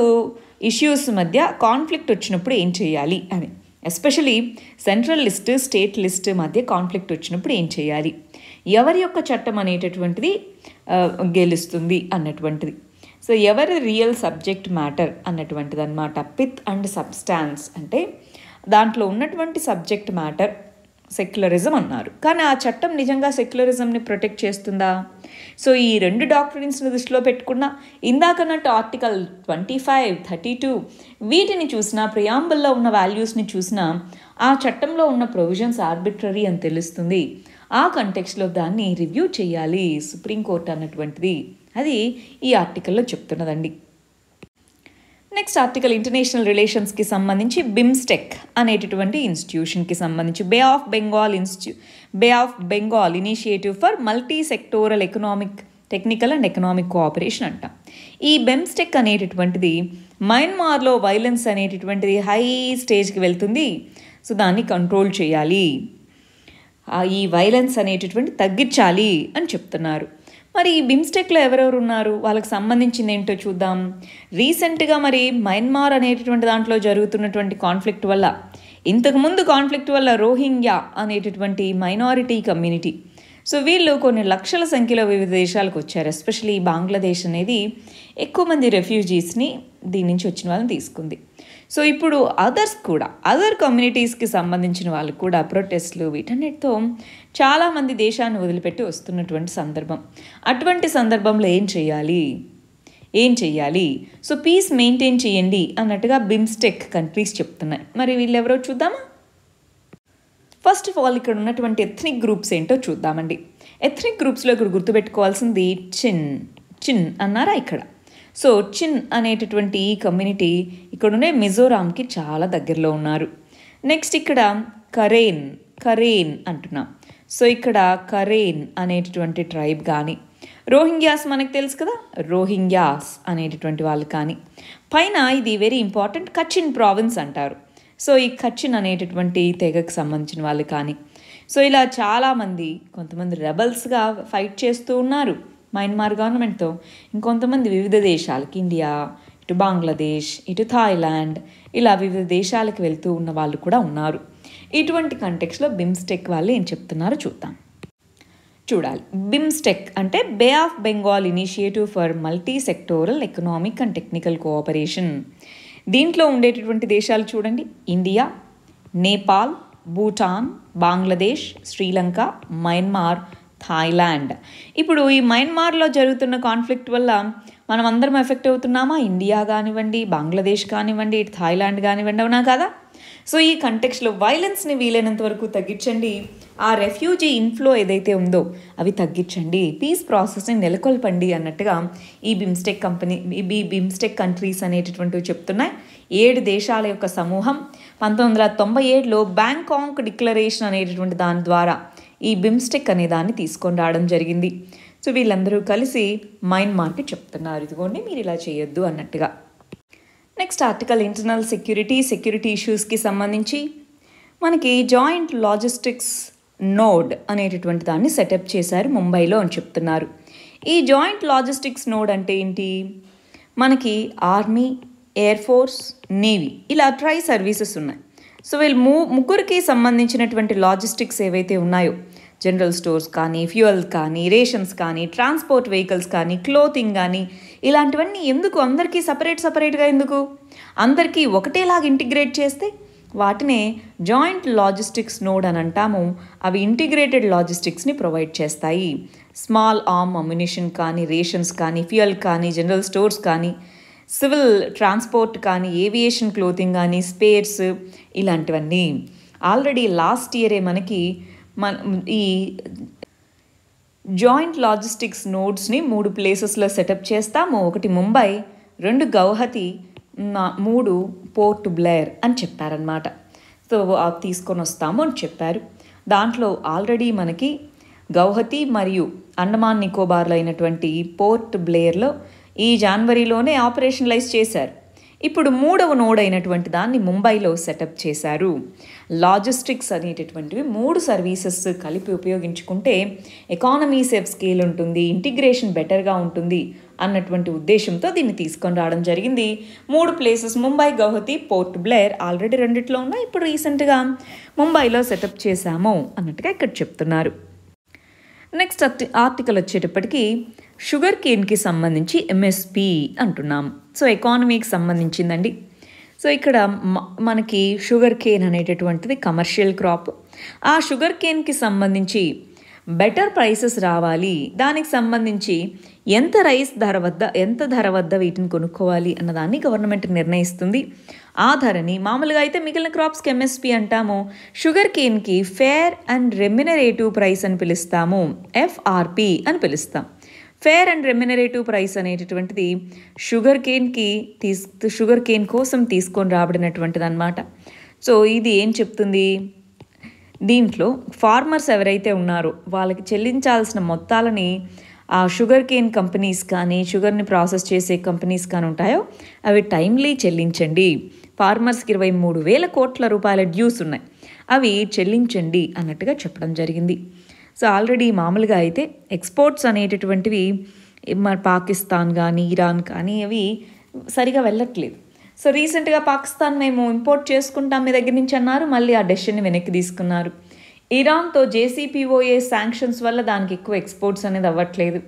ఇష్యూస్ మధ్య కాన్ఫ్లిక్ట్ వచ్చినప్పుడు ఏం చేయాలి అని especially central list state list మధ్య కాన్ఫ్లిక్ట్ వచ్చినప్పుడు ఏం చేయాలి ఎవరి యొక్క చట్టం అనేటటువంటిది గెలుస్తుంది అన్నటువంటిది సో ఎవరి రియల్ సబ్జెక్ట్ మ్యాటర్ అన్నటువంటిది అనమాట పిత్ అండ్ సబ్స్టాన్స్ అంటే దాంట్లో ఉన్నటువంటి సబ్జెక్ట్ మ్యాటర్ సెక్యులరిజం అన్నారు కానీ ఆ చట్టం నిజంగా సెక్యులరిజంని ప్రొటెక్ట్ చేస్తుందా సో ఈ రెండు డాక్టరీన్స్ని దృష్టిలో పెట్టుకున్న ఇందాకన్నట్టు article twenty five thirty two వీటిని చూసినా ప్రియాంబుల్లో ఉన్న వాల్యూస్ని చూసినా ఆ చట్టంలో ఉన్న ప్రొవిజన్స్ ఆర్బిట్రరీ అని తెలుస్తుంది ఆ కంటెక్స్లో దాన్ని రివ్యూ చేయాలి సుప్రీంకోర్టు అన్నటువంటిది అది ఈ ఆర్టికల్లో చెప్తున్నదండి నెక్స్ట్ ఆర్టికల్ ఇంటర్నేషనల్ రిలేషన్స్కి సంబంధించి బిమ్స్టెక్ అనేటటువంటి ఇన్స్టిట్యూషన్కి సంబంధించి bay of Bengal institute bay of Bengal initiative for multi sectoral economic technical and economic cooperation అంట ఈ బెమ్స్టెక్ అనేటటువంటిది మయన్మార్లో వైలెన్స్ అనేటటువంటిది హై స్టేజ్కి వెళ్తుంది సో దాన్ని కంట్రోల్ చేయాలి ఈ వైలెన్స్ అనేటటువంటి తగ్గించాలి అని చెప్తున్నారు మరి ఈ బిమ్స్టెక్లో ఎవరెవరు ఉన్నారు వాళ్ళకి సంబంధించింది ఏంటో చూద్దాం రీసెంట్గా మరి మయన్మార్ అనేటటువంటి దాంట్లో జరుగుతున్నటువంటి కాన్ఫ్లిక్ట్ వల్ల ఇంతకుముందు కాన్ఫ్లిక్ట్ వల్ల రోహింగ్యా అనేటటువంటి మైనారిటీ కమ్యూనిటీ సో వీళ్ళు కొన్ని లక్షల సంఖ్యలో వివిధ దేశాలకు వచ్చారు ఎస్పెషలీ బంగ్లాదేశ్ అనేది ఎక్కువ మంది రెఫ్యూజీస్ని దీని నుంచి వచ్చిన వాళ్ళని తీసుకుంది సో ఇప్పుడు అదర్స్ కూడా అదర్ కమ్యూనిటీస్కి సంబంధించిన వాళ్ళు కూడా ప్రొటెస్ట్లు వీటన్నిటితో చాలామంది దేశాన్ని వదిలిపెట్టి వస్తున్నటువంటి సందర్భం అటువంటి సందర్భంలో ఏం చేయాలి ఏం చేయాలి సో పీస్ మెయింటైన్ చేయండి అన్నట్టుగా బిమ్స్టెక్ కంట్రీస్ చెప్తున్నాయి మరి వీళ్ళు ఎవరో చూద్దామా ఫస్ట్ ఆఫ్ ఆల్ ఇక్కడ ఉన్నటువంటి ఎథ్నిక్ గ్రూప్స్ ఏంటో చూద్దామండి ఎథ్నిక్ గ్రూప్స్లో ఇక్కడ గుర్తుపెట్టుకోవాల్సింది చిన్ చిన్ అన్నారా ఇక్కడ సో చిన్ అనేటటువంటి ఈ కమ్యూనిటీ ఉండే మిజోరాంకి చాలా దగ్గరలో ఉన్నారు నెక్స్ట్ ఇక్కడ కరేన్ కరేన్ అంటున్నాం సో ఇక్కడ కరేన్ అనేటటువంటి ట్రైబ్ కానీ రోహింగ్యాస్ మనకు తెలుసు కదా రోహింగ్యాస్ అనేటటువంటి వాళ్ళు కానీ పైన ఇది వెరీ ఇంపార్టెంట్ కచ్చిన్ ప్రావిన్స్ అంటారు సో ఈ కచ్చిన్ అనేటటువంటి తెగకు సంబంధించిన వాళ్ళు కానీ సో ఇలా చాలామంది కొంతమంది రెబల్స్గా ఫైట్ చేస్తూ ఉన్నారు మయన్మార్ గవర్నమెంట్తో ఇంకొంతమంది వివిధ దేశాలకి ఇండియా ఇటు బంగ్లాదేశ్ ఇటు థాయిలాండ్ ఇలా వివిధ దేశాలకు వెళ్తూ ఉన్న వాళ్ళు కూడా ఉన్నారు ఇటువంటి కంటెక్స్లో బిమ్స్టెక్ వాళ్ళు ఏం చెప్తున్నారో చూద్దాం చూడాలి బిమ్స్టెక్ అంటే bay of Bengal initiative for multi sectoral economic and technical cooperation దీంట్లో ఉండేటటువంటి దేశాలు చూడండి India Nepal Bhutan Bangladesh Sri Lanka Myanmar Thailand ఇప్పుడు ఈ మయన్మార్లో జరుగుతున్న కాన్ఫ్లిక్ట్ వల్ల మనం అందరం ఎఫెక్ట్ అవుతున్నామా ఇండియా కానివ్వండి బంగ్లాదేశ్ కానివ్వండి ఇటు థాయిలాండ్ కానివ్వండి అవునా కదా సో ఈ కంటెక్స్లో వైలెన్స్ని వీలైనంత వరకు తగ్గించండి ఆ రెఫ్యూజీ ఇన్ఫ్లో ఏదైతే ఉందో అవి తగ్గించండి పీస్ ప్రాసెస్ని నెలకొల్పండి అన్నట్టుగా ఈ బిమ్స్టెక్ కంపెనీ ఈ బిమ్స్టెక్ కంట్రీస్ అనేటటువంటివి చెప్తున్నాయి ఏడు దేశాల యొక్క సమూహం పంతొమ్మిది వందల తొంభై ఏడులో బ్యాంకాంక్ డిక్లరేషన్ అనేటటువంటి దాని ద్వారా ఈ బిమ్స్టెక్ అనే దాన్ని తీసుకొని రావడం జరిగింది సో వీళ్ళందరూ కలిసి మైండ్ మయన్మార్కి చెప్తున్నారు ఇదిగోండి మీరు ఇలా చేయొద్దు అన్నట్టుగా next article internal security security ఇష్యూస్కి సంబంధించి మనకి జాయింట్ లాజిస్టిక్స్ నోడ్ అనేటటువంటి దాన్ని సెటప్ చేశారు ముంబైలో అని చెప్తున్నారు ఈ జాయింట్ లాజిస్టిక్స్ నోడ్ అంటే ఏంటి మనకి ఆర్మీ ఎయిర్ ఫోర్స్ నేవీ ఇలా ట్రై సర్వీసెస్ ఉన్నాయి సో వీళ్ళు ముగ్గురికి సంబంధించినటువంటి లాజిస్టిక్స్ ఏవైతే ఉన్నాయో జనరల్ స్టోర్స్ కానీ ఫ్యూయల్ కానీ రేషన్స్ కానీ ట్రాన్స్పోర్ట్ వెహికల్స్ కానీ క్లోతింగ్ కానీ ఇలాంటివన్నీ ఎందుకు అందరికీ సపరేట్ సపరేట్గా ఎందుకు అందరికీ ఒకటేలాగా ఇంటిగ్రేట్ చేస్తే వాటినే జాయింట్ లాజిస్టిక్స్ నోడ్ అని అంటాము అవి ఇంటిగ్రేటెడ్ లాజిస్టిక్స్ని ప్రొవైడ్ చేస్తాయి స్మాల్ ఆర్మ్ అమ్యునిషన్ కానీ రేషన్స్ కానీ ఫ్యూయల్ కానీ జనరల్ స్టోర్స్ కానీ సివిల్ ట్రాన్స్పోర్ట్ కానీ ఏవియేషన్ క్లోతింగ్ కానీ స్పేర్స్ ఇలాంటివన్నీ ఆల్రెడీ లాస్ట్ ఇయరే మనకి మన ఈ జాయింట్ లాజిస్టిక్స్ నోడ్స్ని మూడు ప్లేసెస్లో సెటప్ చేస్తాము ఒకటి ముంబై రెండు గౌహతి మూడు పోర్ట్ బ్లేర్ అని చెప్పారనమాట సో తీసుకొని వస్తాము అని చెప్పారు దాంట్లో ఆల్రెడీ మనకి గౌహతి మరియు అండమాన్ నికోబార్లో అయినటువంటి పోర్ట్ బ్లేయర్లో ఈ జనవరిలోనే ఆపరేషనలైజ్ చేశారు ఇప్పుడు మూడవ నోడ్ అయినటువంటి దాన్ని ముంబైలో సెటప్ చేశారు లాజిస్టిక్స్ అనేటటువంటివి మూడు సర్వీసెస్ కలిపి ఉపయోగించుకుంటే ఎకానమీ సేఫ్ స్కేల్ ఉంటుంది ఇంటిగ్రేషన్ బెటర్గా ఉంటుంది అన్నటువంటి ఉద్దేశంతో దీన్ని తీసుకొని రావడం జరిగింది మూడు ప్లేసెస్ ముంబై గౌహతి పోర్ట్ బ్లేర్ ఆల్రెడీ రెండిట్లో ఉన్నాయి ఇప్పుడు రీసెంట్గా ముంబైలో సెటప్ చేశాము అన్నట్టుగా ఇక్కడ చెప్తున్నారు నెక్స్ట్ ఆర్టికల్ వచ్చేటప్పటికి షుగర్ కేన్కి సంబంధించి ఎంఎస్పి అంటున్నాం సో ఎకానమీకి సంబంధించిందండి సో ఇక్కడ మనకి షుగర్ కేన్ అనేటటువంటిది కమర్షియల్ క్రాప్ ఆ షుగర్ కేన్కి సంబంధించి బెటర్ ప్రైసెస్ రావాలి దానికి సంబంధించి ఎంత రైస్ ధర వద్ద ఎంత ధర వద్ద వీటిని కొనుక్కోవాలి అన్నదాన్ని గవర్నమెంట్ నిర్ణయిస్తుంది ఆ ధరని మామూలుగా అయితే మిగిలిన క్రాప్స్కి ఎంఎస్పి అంటాము షుగర్ కేన్కి ఫేర్ అండ్ రెమ్యునరేటివ్ ప్రైస్ అని పిలుస్తాము ఎఫ్ఆర్పి అని పిలుస్తాం ఫేర్ అండ్ రెమ్యునరేటివ్ ప్రైస్ అనేటటువంటిది షుగర్ కేన్కి తీస్ షుగర్ కేన్ కోసం తీసుకొని రాబడినటువంటిది అనమాట సో ఇది ఏం చెప్తుంది దీంట్లో ఫార్మర్స్ ఎవరైతే ఉన్నారో వాళ్ళకి చెల్లించాల్సిన మొత్తాలని ఆ షుగర్ కేన్ కంపెనీస్ కానీ షుగర్ని ప్రాసెస్ చేసే కంపెనీస్ కానీ ఉంటాయో అవి టైమ్లీ చెల్లించండి ఫార్మర్స్కి ఇరవై మూడు వేల కోట్ల రూపాయల డ్యూస్ ఉన్నాయి అవి చెల్లించండి అన్నట్టుగా చెప్పడం జరిగింది సో ఆల్రెడీ మామూలుగా అయితే ఎక్స్పోర్ట్స్ అనేటటువంటివి మన పాకిస్తాన్ కానీ ఇరాన్ కానీ అవి సరిగా వెళ్ళట్లేదు సో రీసెంట్గా పాకిస్తాన్ మేము ఇంపోర్ట్ చేసుకుంటాం మీ దగ్గర నుంచి అన్నారు మళ్ళీ ఆ డెసిషన్ని వెనక్కి తీసుకున్నారు ఇరాన్తో జేసీపీఓఏ శాంక్షన్స్ వల్ల దానికి ఎక్కువ ఎక్స్పోర్ట్స్ అనేది అవ్వట్లేదు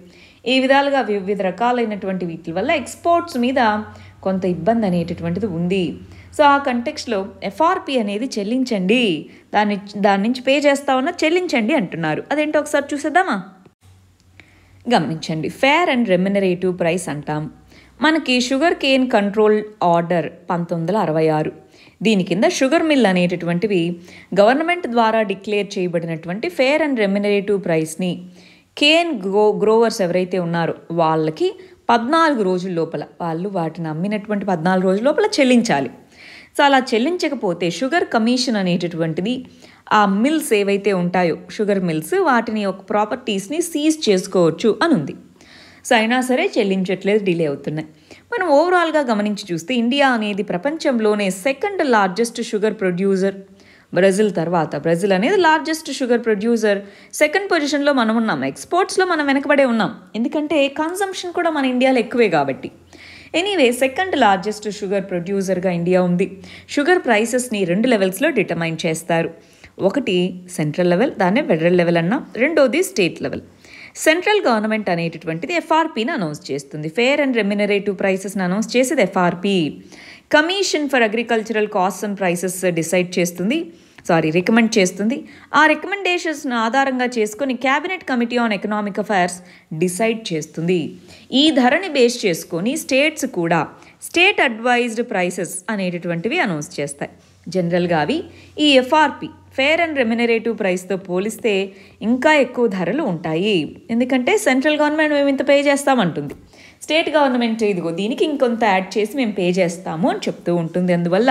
ఈ విధాలుగా వివిధ రకాలైనటువంటి వీటి వల్ల ఎక్స్పోర్ట్స్ మీద కొంత ఇబ్బంది అనేటటువంటిది ఉంది సో ఆ కంటెక్స్లో ఎఫ్ఆర్పి అనేది చెల్లించండి దాని దాని నుంచి పే చేస్తా ఉన్నా చెల్లించండి అంటున్నారు అదేంటో ఒకసారి చూసేద్దామా గమనించండి ఫేర్ అండ్ రెమ్యునరేటివ్ ప్రైస్ అంటాం మనకి షుగర్ కేన్ కంట్రోల్ ఆర్డర్ పంతొమ్మిది వందల అరవై ఆరు దీని కింద షుగర్ మిల్ అనేటటువంటివి గవర్నమెంట్ ద్వారా డిక్లేర్ చేయబడినటువంటి ఫేర్ అండ్ రెమ్యునరేటివ్ ప్రైస్ని కేన్ గ్రో గ్రోవర్స్ ఎవరైతే ఉన్నారో వాళ్ళకి పద్నాలుగు రోజుల లోపల వాళ్ళు వాటిని అమ్మినటువంటి పద్నాలుగు రోజుల లోపల చెల్లించాలి సో అలా చెల్లించకపోతే షుగర్ కమిషన్ అనేటటువంటిది ఆ మిల్స్ ఏవైతే ఉంటాయో షుగర్ మిల్స్ వాటిని ఒక ప్రాపర్టీస్ని సీజ్ చేసుకోవచ్చు అని ఉంది సో అయినా సరే చెల్లించట్లేదు డిలే అవుతున్నాయి మనం ఓవరాల్గా గమనించి చూస్తే ఇండియా అనేది ప్రపంచంలోనే second largest sugar producer Brazil తర్వాత బ్రెజిల్ అనేది లార్జెస్ట్ షుగర్ ప్రొడ్యూసర్ సెకండ్ పొజిషన్లో మనం ఉన్నాం ఎక్స్పోర్ట్స్లో మనం వెనకబడే ఉన్నాం ఎందుకంటే కన్సంప్షన్ కూడా మన ఇండియాలో ఎక్కువే కాబట్టి ఎనీవే సెకండ్ లార్జెస్ట్ షుగర్ ప్రొడ్యూసర్గా ఇండియా ఉంది షుగర్ ప్రైసెస్ని రెండు లెవెల్స్లో డిటర్మైన్ చేస్తారు ఒకటి సెంట్రల్ లెవెల్ దాన్ని ఫెడరల్ లెవెల్ అన్న రెండోది స్టేట్ లెవెల్ సెంట్రల్ గవర్నమెంట్ అనేటటువంటిది ఎఫ్ఆర్పీని అనౌన్స్ చేస్తుంది ఫేర్ అండ్ రెమ్యునరేటివ్ ప్రైసెస్ని అనౌన్స్ చేసేది FRP commission for agricultural cost and prices decide చేస్తుంది సారీ రికమెండ్ చేస్తుంది ఆ రికమెండేషన్స్ను ఆధారంగా చేసుకుని cabinet committee on economic affairs decide చేస్తుంది ఈ ధరని బేస్ చేసుకొని స్టేట్స్ కూడా స్టేట్ అడ్వైజ్డ్ ప్రైసెస్ అనేటటువంటివి అనౌన్స్ చేస్తాయి జనరల్గా అవి ఈ ఎఫ్ఆర్పి ఫేర్ అండ్ రెమ్యునరేటివ్ ప్రైస్తో పోలిస్తే ఇంకా ఎక్కువ ధరలు ఉంటాయి ఎందుకంటే సెంట్రల్ గవర్నమెంట్ మేము ఇంత పే చేస్తామంటుంది స్టేట్ గవర్నమెంట్ ఇదిగో దీనికి ఇంకొంత యాడ్ చేసి మేము పే చేస్తాము అని చెప్తూ ఉంటుంది అందువల్ల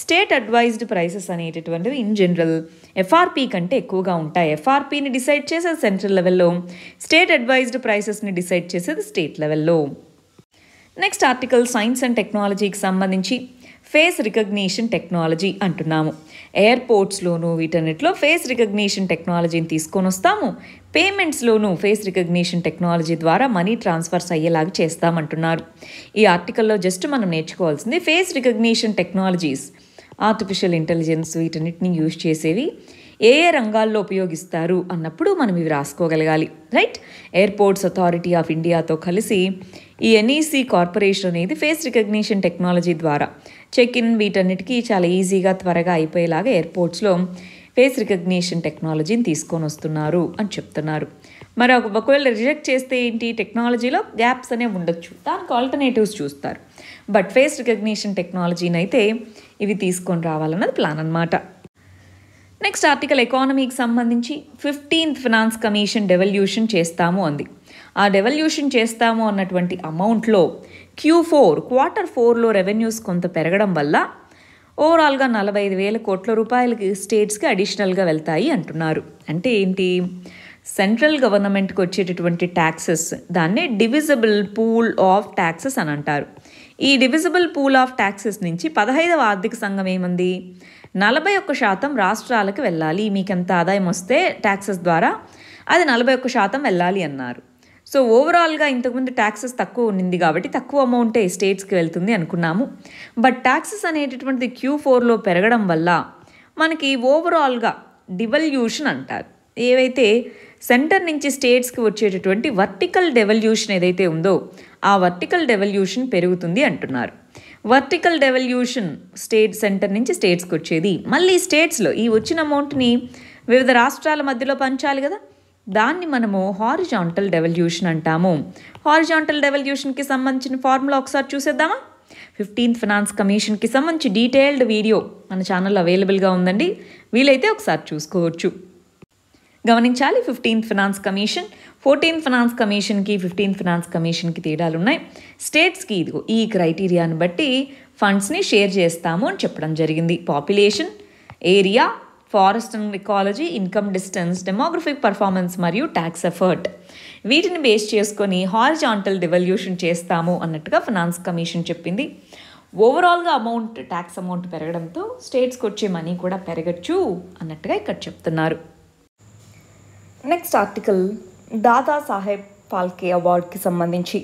స్టేట్ అడ్వైజ్డ్ ప్రైసెస్ అనేటటువంటివి ఇన్ జనరల్ ఎఫ్ఆర్పి కంటే ఎక్కువగా ఉంటాయి ఎఫ్ఆర్పిని డిసైడ్ చేసేది సెంట్రల్ లెవెల్లో స్టేట్ అడ్వైజ్డ్ ప్రైసెస్ని డిసైడ్ చేసేది స్టేట్ లెవెల్లో నెక్స్ట్ ఆర్టికల్ సైన్స్ అండ్ టెక్నాలజీకి సంబంధించి ఫేస్ రికగ్నిషన్ టెక్నాలజీ అంటున్నాము ఎయిర్పోర్ట్స్లోను వీటన్నిటిలో ఫేస్ రికగ్నిషన్ టెక్నాలజీని తీసుకొని వస్తాము పేమెంట్స్లోను ఫేస్ రికగ్నిషన్ టెక్నాలజీ ద్వారా మనీ ట్రాన్స్ఫర్స్ అయ్యేలాగా చేస్తామంటున్నారు ఈ ఆర్టికల్లో జస్ట్ మనం నేర్చుకోవాల్సింది face recognition technologies artificial intelligence వీటన్నిటిని యూజ్ చేసేవి ఏ ఏ రంగాల్లో ఉపయోగిస్తారు అన్నప్పుడు మనం ఇవి రాసుకోగలగాలి రైట్ ఎయిర్పోర్ట్స్ అథారిటీ ఆఫ్ ఇండియాతో కలిసి ఈ ఎన్ఈసీ కార్పొరేషన్ అనేది ఫేస్ రికగ్నిషన్ టెక్నాలజీ ద్వారా చెక్ ఇన్ వీటన్నిటికీ చాలా ఈజీగా త్వరగా అయిపోయేలాగా ఎయిర్పోర్ట్స్లో ఫేస్ రికగ్నిషన్ టెక్నాలజీని తీసుకొని వస్తున్నారు అని చెప్తున్నారు మరి ఒకవేళ రిజెక్ట్ చేస్తే ఏంటి టెక్నాలజీలో గ్యాప్స్ అనేవి ఉండొచ్చు దానికి ఆల్టర్నేటివ్స్ చూస్తారు బట్ ఫేస్ రికగ్నిషన్ టెక్నాలజీని అయితే ఇవి తీసుకొని రావాలన్నది ప్లాన్ అనమాట నెక్స్ట్ ఆర్టికల్ ఎకానమీకి సంబంధించి ఫిఫ్టీన్త్ ఫినాన్స్ కమిషన్ డెవల్యూషన్ చేస్తాము అంది ఆ డెవల్యూషన్ చేస్తాము అన్నటువంటి అమౌంట్లో క్యూ ఫోర్ క్వార్టర్ ఫోర్లో రెవెన్యూస్ కొంత పెరగడం వల్ల ఓవరాల్గా నలభై ఐదు వేల కోట్ల రూపాయలకి స్టేట్స్కి అడిషనల్గా వెళ్తాయి అంటున్నారు అంటే ఏంటి సెంట్రల్ గవర్నమెంట్కి వచ్చేటటువంటి ట్యాక్సెస్ దాన్నే డివిజబుల్ పూల్ ఆఫ్ ట్యాక్సెస్ అని అంటారు ఈ డివిజిబుల్ పూల్ ఆఫ్ ట్యాక్సెస్ నుంచి పదహైదవ ఆర్థిక సంఘం ఏముంది నలభై ఒక్క శాతం రాష్ట్రాలకు వెళ్ళాలి మీకు ఎంత ఆదాయం వస్తే ట్యాక్సెస్ ద్వారా అది నలభై ఒక్క శాతం వెళ్ళాలి అన్నారు సో ఓవరాల్గా ఇంతకుముందు ట్యాక్సెస్ తక్కువ ఉండింది కాబట్టి తక్కువ అమౌంటే స్టేట్స్కి వెళ్తుంది అనుకున్నాము బట్ ట్యాక్సెస్ అనేటటువంటిది క్యూ ఫోర్లో పెరగడం వల్ల మనకి ఓవరాల్గా డివల్యూషన్ అంటారు ఏవైతే సెంటర్ నుంచి స్టేట్స్కి వచ్చేటటువంటి వర్టికల్ డెవల్యూషన్ ఏదైతే ఉందో ఆ వర్టికల్ డెవల్యూషన్ పెరుగుతుంది అంటున్నారు వర్టికల్ డెవల్యూషన్ స్టేట్ సెంటర్ నుంచి స్టేట్స్కి వచ్చేది మళ్ళీ స్టేట్స్లో ఈ వచ్చిన అమౌంట్ని వివిధ రాష్ట్రాల మధ్యలో పంచాలి కదా దాన్ని మనము హారిజాంటల్ డెవల్యూషన్ అంటాము హారిజాంటల్ డెవల్యూషన్కి సంబంధించిన ఫార్ములా ఒకసారి చూసేద్దామా ఫిఫ్టీన్త్ ఫినాన్స్ కమిషన్కి సంబంధించి డీటెయిల్డ్ వీడియో మన ఛానల్ అవైలబుల్గా ఉందండి వీలైతే ఒకసారి చూసుకోవచ్చు గమనించాలి fifteenth finance commission fourteenth finance కమిషన్కి ఫిఫ్టీన్త్ ఫినాన్స్ కమిషన్కి తేడాలు ఉన్నాయి స్టేట్స్కి ఇదిగో ఈ క్రైటీరియాని బట్టి ఫండ్స్ని షేర్ చేస్తాము అని చెప్పడం జరిగింది population area forest and ecology income distance demographic performance మరియు ట్యాక్స్ ఎఫర్ట్ వీటిని బేస్ చేసుకొని హారిజాంటల్ డివల్యూషన్ చేస్తాము అన్నట్టుగా ఫినాన్స్ కమిషన్ చెప్పింది ఓవరాల్గా అమౌంట్ ట్యాక్స్ అమౌంట్ పెరగడంతో స్టేట్స్కి వచ్చే మనీ కూడా పెరగచ్చు అన్నట్టుగా ఇక్కడ చెప్తున్నారు నెక్స్ట్ ఆర్టికల్ దాదాసాహెబ్ ఫాల్కే అవార్డ్కి సంబంధించి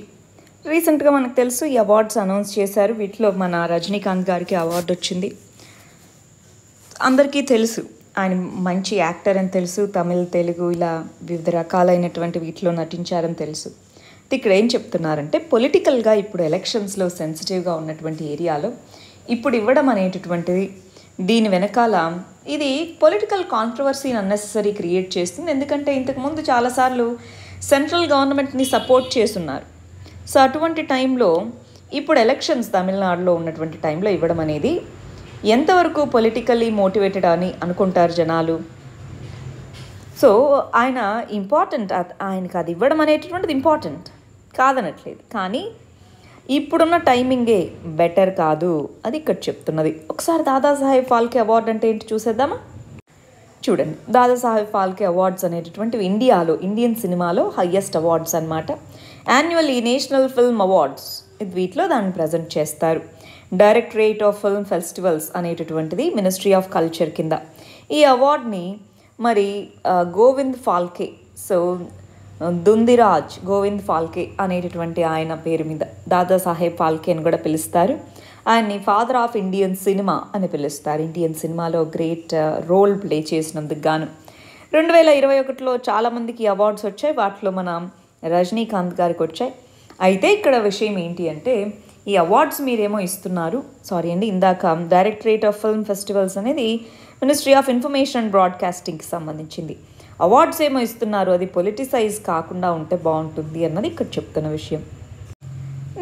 రీసెంట్గా మనకు తెలుసు ఈ అవార్డ్స్ అనౌన్స్ చేశారు వీటిలో మన రజనీకాంత్ గారికి అవార్డు వచ్చింది అందరికీ తెలుసు ఆయన మంచి యాక్టర్ అని తెలుసు తమిళ్ తెలుగు ఇలా వివిధ రకాలైనటువంటి వీటిలో నటించారని తెలుసు ఇక్కడ ఏం చెప్తున్నారంటే పొలిటికల్గా ఇప్పుడు ఎలక్షన్స్లో సెన్సిటివ్గా ఉన్నటువంటి ఏరియాలో ఇప్పుడు ఇవ్వడం అనేటటువంటిది దీని వెనకాల ఇది పొలిటికల్ కాంట్రవర్సీని అన్నెసరీ క్రియేట్ చేస్తుంది ఎందుకంటే ఇంతకుముందు చాలాసార్లు సెంట్రల్ గవర్నమెంట్ని సపోర్ట్ చేస్తున్నారు సో అటువంటి టైంలో ఇప్పుడు ఎలక్షన్స్ తమిళనాడులో ఉన్నటువంటి టైంలో ఇవ్వడం అనేది ఎంతవరకు పొలిటికల్లీ మోటివేటెడ్ అని అనుకుంటారు జనాలు సో ఆయన ఇంపార్టెంట్ ఆయనకు అది ఇవ్వడం అనేటటువంటిది ఇంపార్టెంట్ కాదనట్లేదు కానీ ఇప్పుడున్న టైమింగే బెటర్ కాదు అది ఇక్కడ చెప్తున్నది ఒకసారి దాదాసాహెబ్ ఫాల్కే అవార్డు అంటే ఏంటి చూసేద్దామా చూడండి దాదాసాహెబ్ ఫాల్కే అవార్డ్స్ అనేటటువంటివి ఇండియాలో ఇండియన్ సినిమాలో హయ్యెస్ట్ అవార్డ్స్ అనమాట యాన్యువల్ ఈ నేషనల్ ఫిల్మ్ అవార్డ్స్ వీటిలో దాన్ని ప్రజెంట్ చేస్తారు డైరెక్టరేట్ ఆఫ్ ఫిల్మ్ ఫెస్టివల్స్ అనేటటువంటిది మినిస్ట్రీ ఆఫ్ కల్చర్ కింద ఈ అవార్డ్ని మరి గోవింద్ ఫాల్కే సో దుందిరాజ్ గోవింద్ ఫాల్కే అనేటటువంటి ఆయన పేరు మీద దాదాసాహెబ్ ఫాల్కే అని కూడా పిలుస్తారు ఆయన్ని ఫాదర్ ఆఫ్ ఇండియన్ సినిమా అని పిలుస్తారు ఇండియన్ సినిమాలో గ్రేట్ రోల్ ప్లే చేసినందుకు గాను రెండు వేల ఇరవై ఒకటిలో చాలామందికి అవార్డ్స్ వచ్చాయి వాటిలో మన రజనీకాంత్ గారికి వచ్చాయి అయితే ఇక్కడ విషయం ఏంటి అంటే ఈ అవార్డ్స్ మీరేమో ఇస్తున్నారు సారీ అండి ఇందాక డైరెక్టరేట్ ఆఫ్ ఫిల్మ్ ఫెస్టివల్స్ అనేది మినిస్ట్రీ ఆఫ్ ఇన్ఫర్మేషన్ అండ్ బ్రాడ్కాస్టింగ్కి సంబంధించింది అవార్డ్స్ ఏమో ఇస్తున్నారు అది పొలిటిసైజ్ కాకుండా ఉంటే బాగుంటుంది అన్నది ఇక్కడ చెప్తున్న విషయం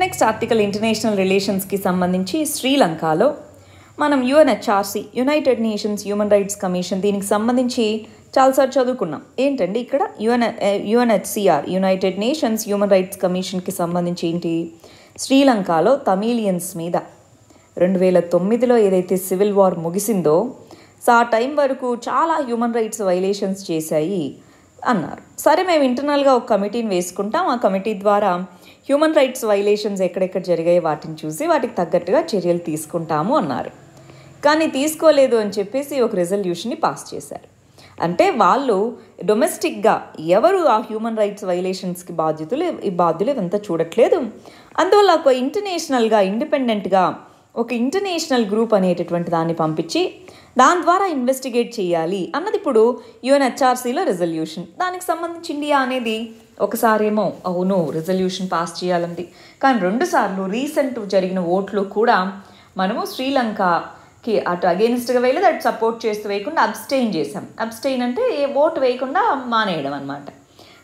నెక్స్ట్ ఆర్టికల్ ఇంటర్నేషనల్ రిలేషన్స్కి సంబంధించి శ్రీలంకలో మనం UNHRC united nations human rights commission దీనికి సంబంధించి చాలాసార్లు చదువుకున్నాం ఏంటండి ఇక్కడ UN UNHCR united nations human rights కమిషన్కి సంబంధించి ఏంటి శ్రీలంకలో తమిలియన్స్ మీద రెండు వేల తొమ్మిదిలో ఏదైతే సివిల్ వార్ ముగిసిందో సో ఆ టైం వరకు చాలా హ్యూమన్ రైట్స్ వైలేషన్స్ చేశాయి అన్నారు సరే మేము ఇంటర్నల్గా ఒక కమిటీని వేసుకుంటాం ఆ కమిటీ ద్వారా హ్యూమన్ రైట్స్ వైలేషన్స్ ఎక్కడెక్కడ జరిగాయి వాటిని చూసి వాటికి తగ్గట్టుగా చర్యలు తీసుకుంటాము అన్నారు కానీ తీసుకోలేదు అని చెప్పేసి ఒక రెజల్యూషన్ని పాస్ చేశారు అంటే వాళ్ళు డొమెస్టిక్గా ఎవరు ఆ హ్యూమన్ రైట్స్ వైలేషన్స్కి బాధ్యతలు ఈ బాధ్యులు ఇవంతా చూడట్లేదు అందువల్ల ఒక ఇంటర్నేషనల్గా ఇండిపెండెంట్గా ఒక ఇంటర్నేషనల్ గ్రూప్ అనేటటువంటి దాన్ని పంపించి దాని ద్వారా ఇన్వెస్టిగేట్ చేయాలి అన్నది ఇప్పుడు యుఎన్హెచ్ఆర్సీలో రెజల్యూషన్ దానికి సంబంధించి ఇండియా అనేది ఒకసారేమో అవును రెజల్యూషన్ పాస్ చేయాలంది కానీ రెండుసార్లు రీసెంట్ జరిగిన ఓట్లు కూడా మనము శ్రీలంకకి అటు అగెయిన్స్ట్గా వేయలేదు అటు సపోర్ట్ చేస్తూ వేయకుండా అబ్స్టెయిన్ చేసాం అబ్స్టెయిన్ అంటే ఏ ఓటు వేయకుండా మానేయడం అనమాట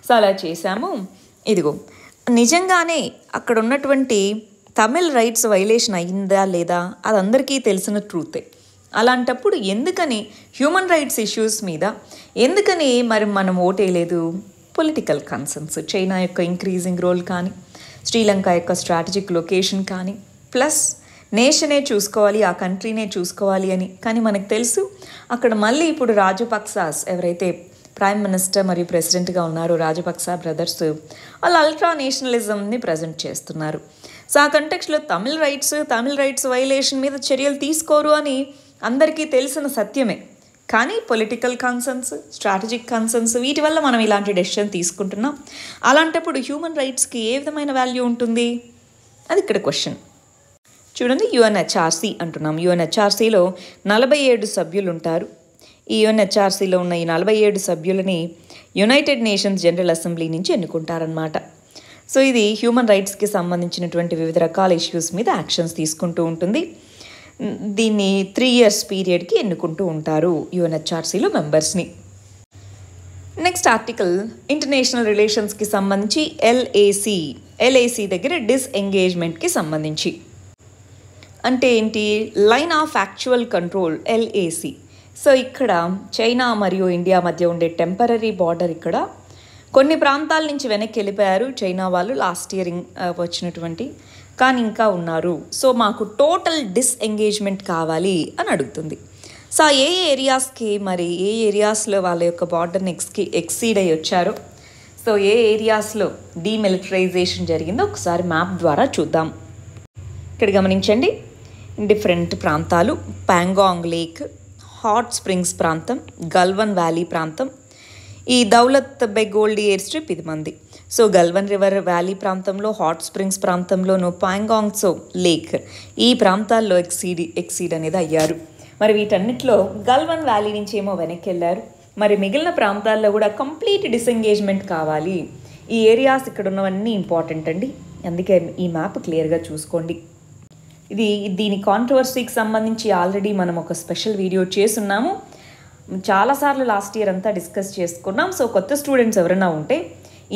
సో అలా చేశాము ఇదిగో నిజంగానే అక్కడ ఉన్నటువంటి తమిళ్ రైట్స్ వైలేషన్ అయిందా లేదా అది అందరికీ తెలిసిన ట్రూతే అలాంటప్పుడు ఎందుకని హ్యూమన్ రైట్స్ ఇష్యూస్ మీద ఎందుకని మరి మనం ఓటేయలేదు పొలిటికల్ కన్సర్న్స్ చైనా యొక్క ఇంక్రీజింగ్ రోల్ కానీ శ్రీలంక యొక్క స్ట్రాటజిక్ లొకేషన్ కానీ ప్లస్ నేషనే చూసుకోవాలి ఆ కంట్రీనే చూసుకోవాలి అని కానీ మనకు తెలుసు అక్కడ మళ్ళీ ఇప్పుడు రాజపక్సాస్ ఎవరైతే ప్రైమ్ మినిస్టర్ మరియు ప్రెసిడెంట్గా ఉన్నారో రాజపక్స బ్రదర్స్ వాళ్ళు అల్ట్రా నేషనలిజంని ప్రజెంట్ చేస్తున్నారు సో ఆ కంటెక్స్లో Tamil rights Tamil rights violation మీద చర్యలు తీసుకోరు అని అందరికీ తెలిసిన సత్యమే కానీ పొలిటికల్ కన్సర్న్స్ స్ట్రాటజిక్ కన్సర్న్స్ వీటి వల్ల మనం ఇలాంటి డెసిషన్ తీసుకుంటున్నాం అలాంటప్పుడు హ్యూమన్ రైట్స్కి ఏ విధమైన వాల్యూ ఉంటుంది అది ఇక్కడ క్వశ్చన్ చూడండి యుఎన్హెచ్ఆర్సీ అంటున్నాం యుఎన్హెచ్ఆర్సీలో నలభై ఏడు సభ్యులు ఉంటారు ఈ యుఎన్హెచ్ఆర్సీలో ఉన్న ఈ నలభై ఏడు సభ్యులని యునైటెడ్ నేషన్స్ జనరల్ అసెంబ్లీ నుంచి ఎన్నుకుంటారనమాట సో ఇది హ్యూమన్ రైట్స్కి సంబంధించినటువంటి వివిధ రకాల ఇష్యూస్ మీద యాక్షన్స్ తీసుకుంటూ ఉంటుంది దీన్ని త్రీ ఇయర్స్ పీరియడ్కి ఎన్నుకుంటూ ఉంటారు యుఎన్హెచ్ఆర్సీలో మెంబర్స్ని నెక్స్ట్ ఆర్టికల్ ఇంటర్నేషనల్ రిలేషన్స్కి సంబంధించి ఎల్ఏసి ఎల్ఏసి దగ్గర డిస్ఎంగేజ్మెంట్కి సంబంధించి అంటే ఏంటి line of actual control LAC so ఇక్కడ చైనా మరియు ఇండియా మధ్య ఉండే టెంపరీ బార్డర్ ఇక్కడ కొన్ని ప్రాంతాల నుంచి వెనక్కి వెళ్ళిపోయారు చైనా వాళ్ళు లాస్ట్ ఇయర్ వచ్చినటువంటి కానీ ఇంకా ఉన్నారు సో మాకు టోటల్ డిస్ఎంగేజ్మెంట్ కావాలి అని అడుగుతుంది సో ఏ ఏరియాస్కి మరి ఏ ఏరియాస్లో వాళ్ళ యొక్క బార్డర్ని ఎక్స్కి ఎక్సీడ్ అయ్యి వచ్చారో సో ఏ ఏరియాస్లో డీమిలిటరైజేషన్ జరిగిందో ఒకసారి మ్యాప్ ద్వారా చూద్దాం ఇక్కడ గమనించండి డిఫరెంట్ ప్రాంతాలు ప్యాంగాంగ్ లేక్ హాట్ స్ప్రింగ్స్ ప్రాంతం గల్వన్ వ్యాలీ ప్రాంతం ఈ దౌలత్ బెగోల్డ్ గోల్డ్ ఎయిర్ స్ట్రిప్ ఇది మంది సో గల్వన్ రివర్ వ్యాలీ ప్రాంతంలో హాట్ స్ప్రింగ్స్ ప్రాంతంలోనూ పాంగాంగ్సో లేక్ ఈ ప్రాంతాల్లో ఎక్సీడ్ ఎక్సీడ్ అనేది అయ్యారు మరి వీటన్నిటిలో గల్వన్ వ్యాలీ నుంచి ఏమో వెనక్కి వెళ్ళారు మరి మిగిలిన ప్రాంతాల్లో కూడా కంప్లీట్ డిసెంగేజ్మెంట్ కావాలి ఈ ఏరియాస్ ఇక్కడ ఉన్నవన్నీ ఇంపార్టెంట్ అండి అందుకే ఈ మ్యాప్ క్లియర్గా చూసుకోండి ఇది దీని కాంట్రవర్సీకి సంబంధించి ఆల్రెడీ మనం ఒక స్పెషల్ వీడియో చేసున్నాము చాలాసార్లు లాస్ట్ ఇయర్ అంతా డిస్కస్ చేసుకున్నాం సో కొత్త స్టూడెంట్స్ ఎవరైనా ఉంటే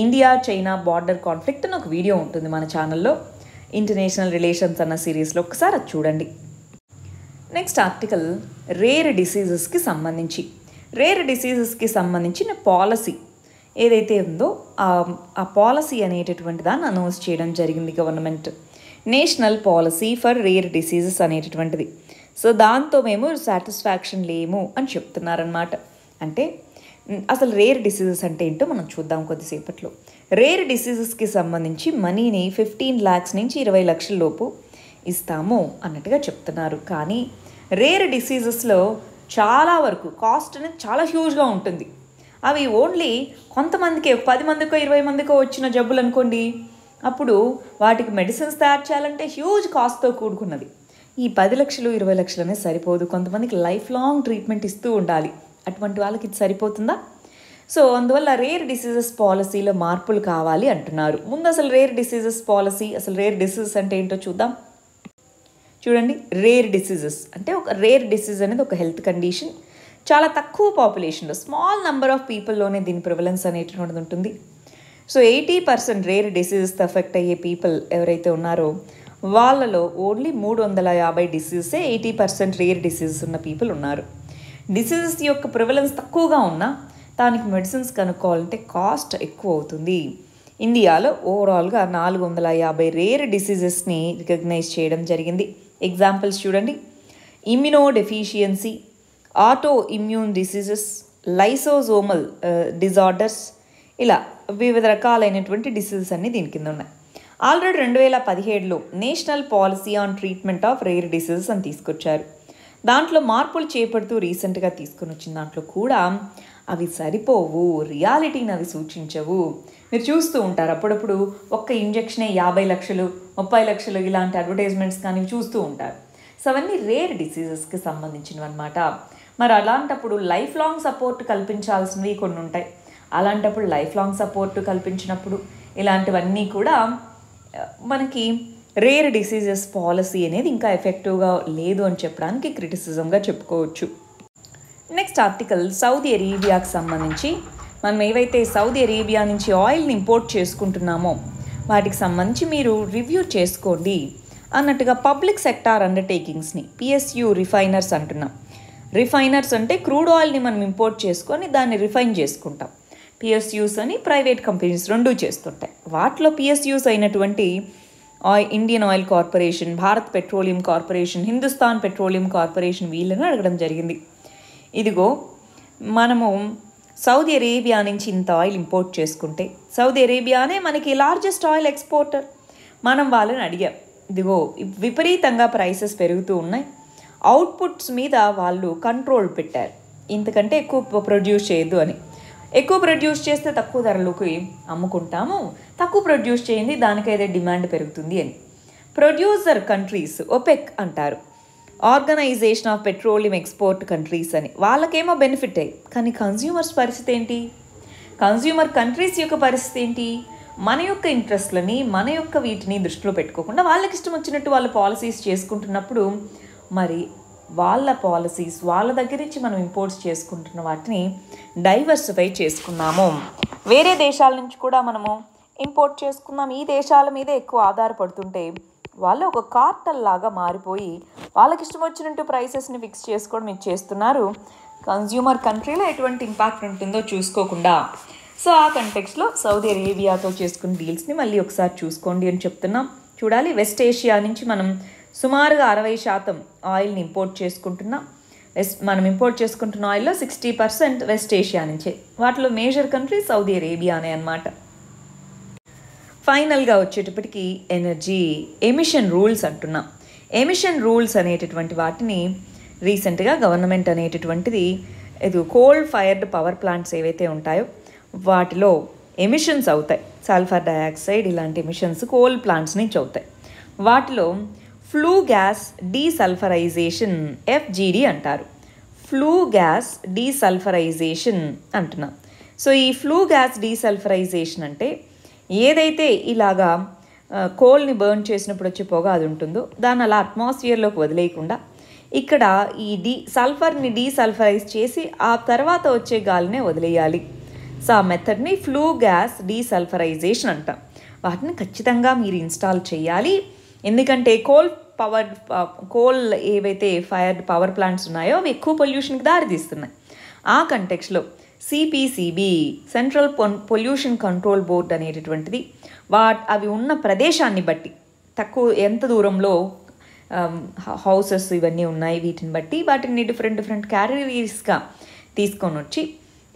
ఇండియా చైనా బార్డర్ కాన్ఫ్లిక్ట్ అని ఒక వీడియో ఉంటుంది మన ఛానల్లో ఇంటర్నేషనల్ రిలేషన్స్ అన్న సిరీస్లో ఒకసారి అది చూడండి నెక్స్ట్ ఆర్టికల్ రేర్ డిసీజెస్కి సంబంధించి రేర్ డిసీజెస్కి సంబంధించిన పాలసీ ఏదైతే ఉందో ఆ పాలసీ అనేటటువంటి దాన్ని అనౌన్స్ చేయడం జరిగింది government national policy for rare diseases అనేటటువంటిది సో దాంతో మేము సాటిస్ఫాక్షన్ లేము అని చెప్తున్నారనమాట అంటే అసలు రేర్ డిసీజెస్ అంటే ఏంటో మనం చూద్దాం కొద్దిసేపట్లో రేర్ డిసీజెస్కి సంబంధించి మనీని ఫిఫ్టీన్ ల్యాక్స్ నుంచి ఇరవై లక్షల లోపు ఇస్తాము అన్నట్టుగా చెప్తున్నారు కానీ రేర్ డిసీజెస్లో చాలా వరకు కాస్ట్ అనేది చాలా హ్యూజ్గా ఉంటుంది అవి ఓన్లీ కొంతమందికి పది మందికో ఇరవై మందికో వచ్చిన జబ్బులు అనుకోండి అప్పుడు వాటికి మెడిసిన్స్ తయారు చేయాలంటే హ్యూజ్ కాస్ట్తో కూడుకున్నది ఈ పది లక్షలు ఇరవై లక్షలనే సరిపోదు కొంతమందికి లైఫ్ లాంగ్ ట్రీట్మెంట్ ఇస్తూ ఉండాలి అటువంటి వాళ్ళకి ఇది సరిపోతుందా సో అందువల్ల రేర్ డిసీజెస్ పాలసీలో మార్పులు కావాలి అంటున్నారు ముందు అసలు రేర్ డిసీజెస్ పాలసీ అసలు రేర్ డిసీజెస్ అంటే ఏంటో చూద్దాం చూడండి రేర్ డిసీజెస్ అంటే ఒక రేర్ డిసీజ్ అనేది ఒక హెల్త్ కండిషన్ చాలా తక్కువ పాపులేషన్లో స్మాల్ నెంబర్ ఆఫ్ పీపుల్లోనే దీని ప్రివలెన్స్ అనేటువంటిది ఉంటుంది సో ఎయిటీ పర్సెంట్ రేర్ డిసీజెస్తో ఎఫెక్ట్ అయ్యే పీపుల్ ఎవరైతే ఉన్నారో వాళ్ళలో ఓన్లీ మూడు వందల యాభై డిసీజెసే ఎయిటీ పర్సెంట్ రేర్ డిసీజెస్ ఉన్న పీపుల్ ఉన్నారు డిసీజెస్ యొక్క ప్రివలెన్స్ తక్కువగా ఉన్నా దానికి మెడిసిన్స్ కనుక్కోవాలంటే కాస్ట్ ఎక్కువ అవుతుంది ఇండియాలో ఓవరాల్గా నాలుగు వందల యాభై రేర్ డిసీజెస్ని రికగ్నైజ్ చేయడం జరిగింది ఎగ్జాంపుల్స్ చూడండి immuno deficiency auto immune diseases lysosomal disorders ఇలా వివిధ రకాలైనటువంటి డిసీజెస్ అన్ని దీని కింద ఉన్నాయి ఆల్రెడీ రెండు వేల పదిహేడులో national policy on treatment of rare diseases అని తీసుకొచ్చారు దాంట్లో మార్పులు చేపడుతూ రీసెంట్గా తీసుకుని వచ్చిన దాంట్లో కూడా అవి సరిపోవు రియాలిటీని అవి సూచించవు మీరు చూస్తూ ఉంటారు అప్పుడప్పుడు ఒక్క ఇంజెక్షనే యాభై లక్షలు ముప్పై లక్షలు ఇలాంటి అడ్వర్టైజ్మెంట్స్ కానీ చూస్తూ ఉంటారు సో అవన్నీ రేర్ డిసీజెస్కి సంబంధించినవి అనమాట మరి అలాంటప్పుడు లైఫ్ లాంగ్ సపోర్ట్ కల్పించాల్సినవి కొన్ని ఉంటాయి అలాంటప్పుడు లైఫ్ లాంగ్ సపోర్ట్ కల్పించినప్పుడు ఇలాంటివన్నీ కూడా మనకి రేర్ డిసీజెస్ పాలసీ అనేది ఇంకా ఎఫెక్టివ్గా లేదు అని చెప్పడానికి క్రిటిసిజంగా చెప్పుకోవచ్చు నెక్స్ట్ ఆర్టికల్ సౌదీ అరేబియాకి సంబంధించి మనం ఏవైతే సౌదీ అరేబియా నుంచి ఆయిల్ని ఇంపోర్ట్ చేసుకుంటున్నామో వాటికి సంబంధించి మీరు రివ్యూ చేసుకోండి అన్నట్టుగా పబ్లిక్ సెక్టార్ అండర్టేకింగ్స్ని పిఎస్యు రిఫైనర్స్ అంటున్నాం రిఫైనర్స్ అంటే క్రూడ్ ఆయిల్ని మనం ఇంపోర్ట్ చేసుకొని దాన్ని రిఫైన్ చేసుకుంటాం పిఎస్యూస్ అని ప్రైవేట్ కంపెనీస్ రెండూ చేస్తుంటాయి వాటిలో పిఎస్యూస్ అయినటువంటి oil Indian oil corporation Bharat petroleum corporation Hindustan petroleum corporation వీళ్ళని అడగడం జరిగింది ఇదిగో మనము సౌదీ అరేబియా నుంచి ఇంత ఆయిల్ ఇంపోర్ట్ చేసుకుంటే సౌదీ అరేబియానే మనకి లార్జెస్ట్ ఆయిల్ ఎక్స్పోర్టర్ మనం వాళ్ళని అడిగాం ఇదిగో విపరీతంగా ప్రైసెస్ పెరుగుతూ ఉన్నాయి అవుట్పుట్స్ మీద వాళ్ళు కంట్రోల్ పెట్టారు ఇంతకంటే ఎక్కువ ప్రొడ్యూస్ చేయొద్దు అని ఎక్కువ ప్రొడ్యూస్ చేస్తే తక్కువ ధరలకి అమ్ముకుంటాము తక్కువ ప్రొడ్యూస్ చేయండి దానికైతే డిమాండ్ పెరుగుతుంది అని ప్రొడ్యూసర్ కంట్రీస్ ఒపెక్ అంటారు organization of petroleum export countries అని వాళ్ళకేమో బెనిఫిట్ అయ్యి కానీ కన్జ్యూమర్స్ పరిస్థితి ఏంటి కన్జ్యూమర్ కంట్రీస్ యొక్క పరిస్థితి ఏంటి మన యొక్క ఇంట్రెస్ట్లని మన యొక్క వీటిని దృష్టిలో పెట్టుకోకుండా వాళ్ళకి ఇష్టం వచ్చినట్టు వాళ్ళ పాలసీస్ చేసుకుంటున్నప్పుడు మరి వాళ్ళ పాలసీస్ వాళ్ళ దగ్గర నుంచి మనం ఇంపోర్ట్స్ చేసుకుంటున్న వాటిని డైవర్సిఫై చేసుకున్నాము వేరే దేశాల నుంచి కూడా మనము ఇంపోర్ట్ చేసుకున్నాం ఈ దేశాల మీదే ఎక్కువ ఆధారపడుతుంటే వాళ్ళు ఒక కార్టల్ లాగా మారిపోయి వాళ్ళకి ఇష్టం వచ్చినట్టు ప్రైసెస్ని ఫిక్స్ చేసుకోవడం మీరు చేస్తున్నారు కన్జ్యూమర్ కంట్రీలో ఎటువంటి ఇంపాక్ట్ ఉంటుందో చూసుకోకుండా సో ఆ కంటెక్స్లో సౌదీ అరేబియాతో చేసుకున్న డీల్స్ని మళ్ళీ ఒకసారి చూసుకోండి అని చెప్తున్నాం చూడాలి వెస్ట్ ఏషియా నుంచి మనం సుమారుగా అరవై శాతం ఆయిల్ని ఇంపోర్ట్ చేసుకుంటున్నాం వెస్ట్ మనం ఇంపోర్ట్ చేసుకుంటున్న ఆయిల్లో సిక్స్టీ పర్సెంట్ వెస్ట్ ఏషియా నుంచే వాటిలో మేజర్ కంట్రీ సౌదీ అరేబియానే అనమాట ఫైనల్గా వచ్చేటప్పటికి ఎనర్జీ ఎమిషన్ రూల్స్ అంటున్నాం ఎమిషన్ రూల్స్ అనేటటువంటి వాటిని రీసెంట్గా గవర్నమెంట్ అనేటటువంటిది ఇది కోల్ ఫైర్డ్ పవర్ ప్లాంట్స్ ఏవైతే ఉంటాయో వాటిలో ఎమిషన్స్ అవుతాయి సల్ఫర్ డయాక్సైడ్ ఇలాంటి ఎమిషన్స్ కోల్ ప్లాంట్స్ నుంచి అవుతాయి వాటిలో ఫ్లూ గ్యాస్ డీసల్ఫరైజేషన్ ఎఫ్జిడి అంటారు ఫ్లూ గ్యాస్ డీసల్ఫరైజేషన్ అంటున్నాం సో ఈ ఫ్లూ గ్యాస్ డీసల్ఫరైజేషన్ అంటే ఏదైతే ఇలాగా కోల్ని బర్న్ చేసినప్పుడు వచ్చే పొగ అది ఉంటుందో దాన్ని అలా అట్మాస్ఫియర్లోకి వదిలేయకుండా ఇక్కడ ఈ డీ సల్ఫర్ని డీసల్ఫరైజ్ చేసి ఆ తర్వాత వచ్చే గాలినే వదిలేయాలి సో ఆ మెథడ్ని ఫ్లూ గ్యాస్ డీసల్ఫరైజేషన్ అంటాం వాటిని ఖచ్చితంగా మీరు ఇన్స్టాల్ చేయాలి ఎందుకంటే కోల్ పవర్ కోల్ ఏవైతే ఫైర్ పవర్ ప్లాంట్స్ ఉన్నాయో అవి ఎక్కువ పొల్యూషన్కి దారితీస్తున్నాయి ఆ కంటెక్స్లో CPCB central pollution control board అనేటటువంటిది వా అవి ఉన్న ప్రదేశాన్ని బట్టి తక్కువ ఎంత దూరంలో హౌసెస్ um, ఇవన్నీ ఉన్నాయి వీటిని బట్టి వాటిని డిఫరెంట్ డిఫరెంట్ క్యాటగిరీస్గా తీసుకొని వచ్చి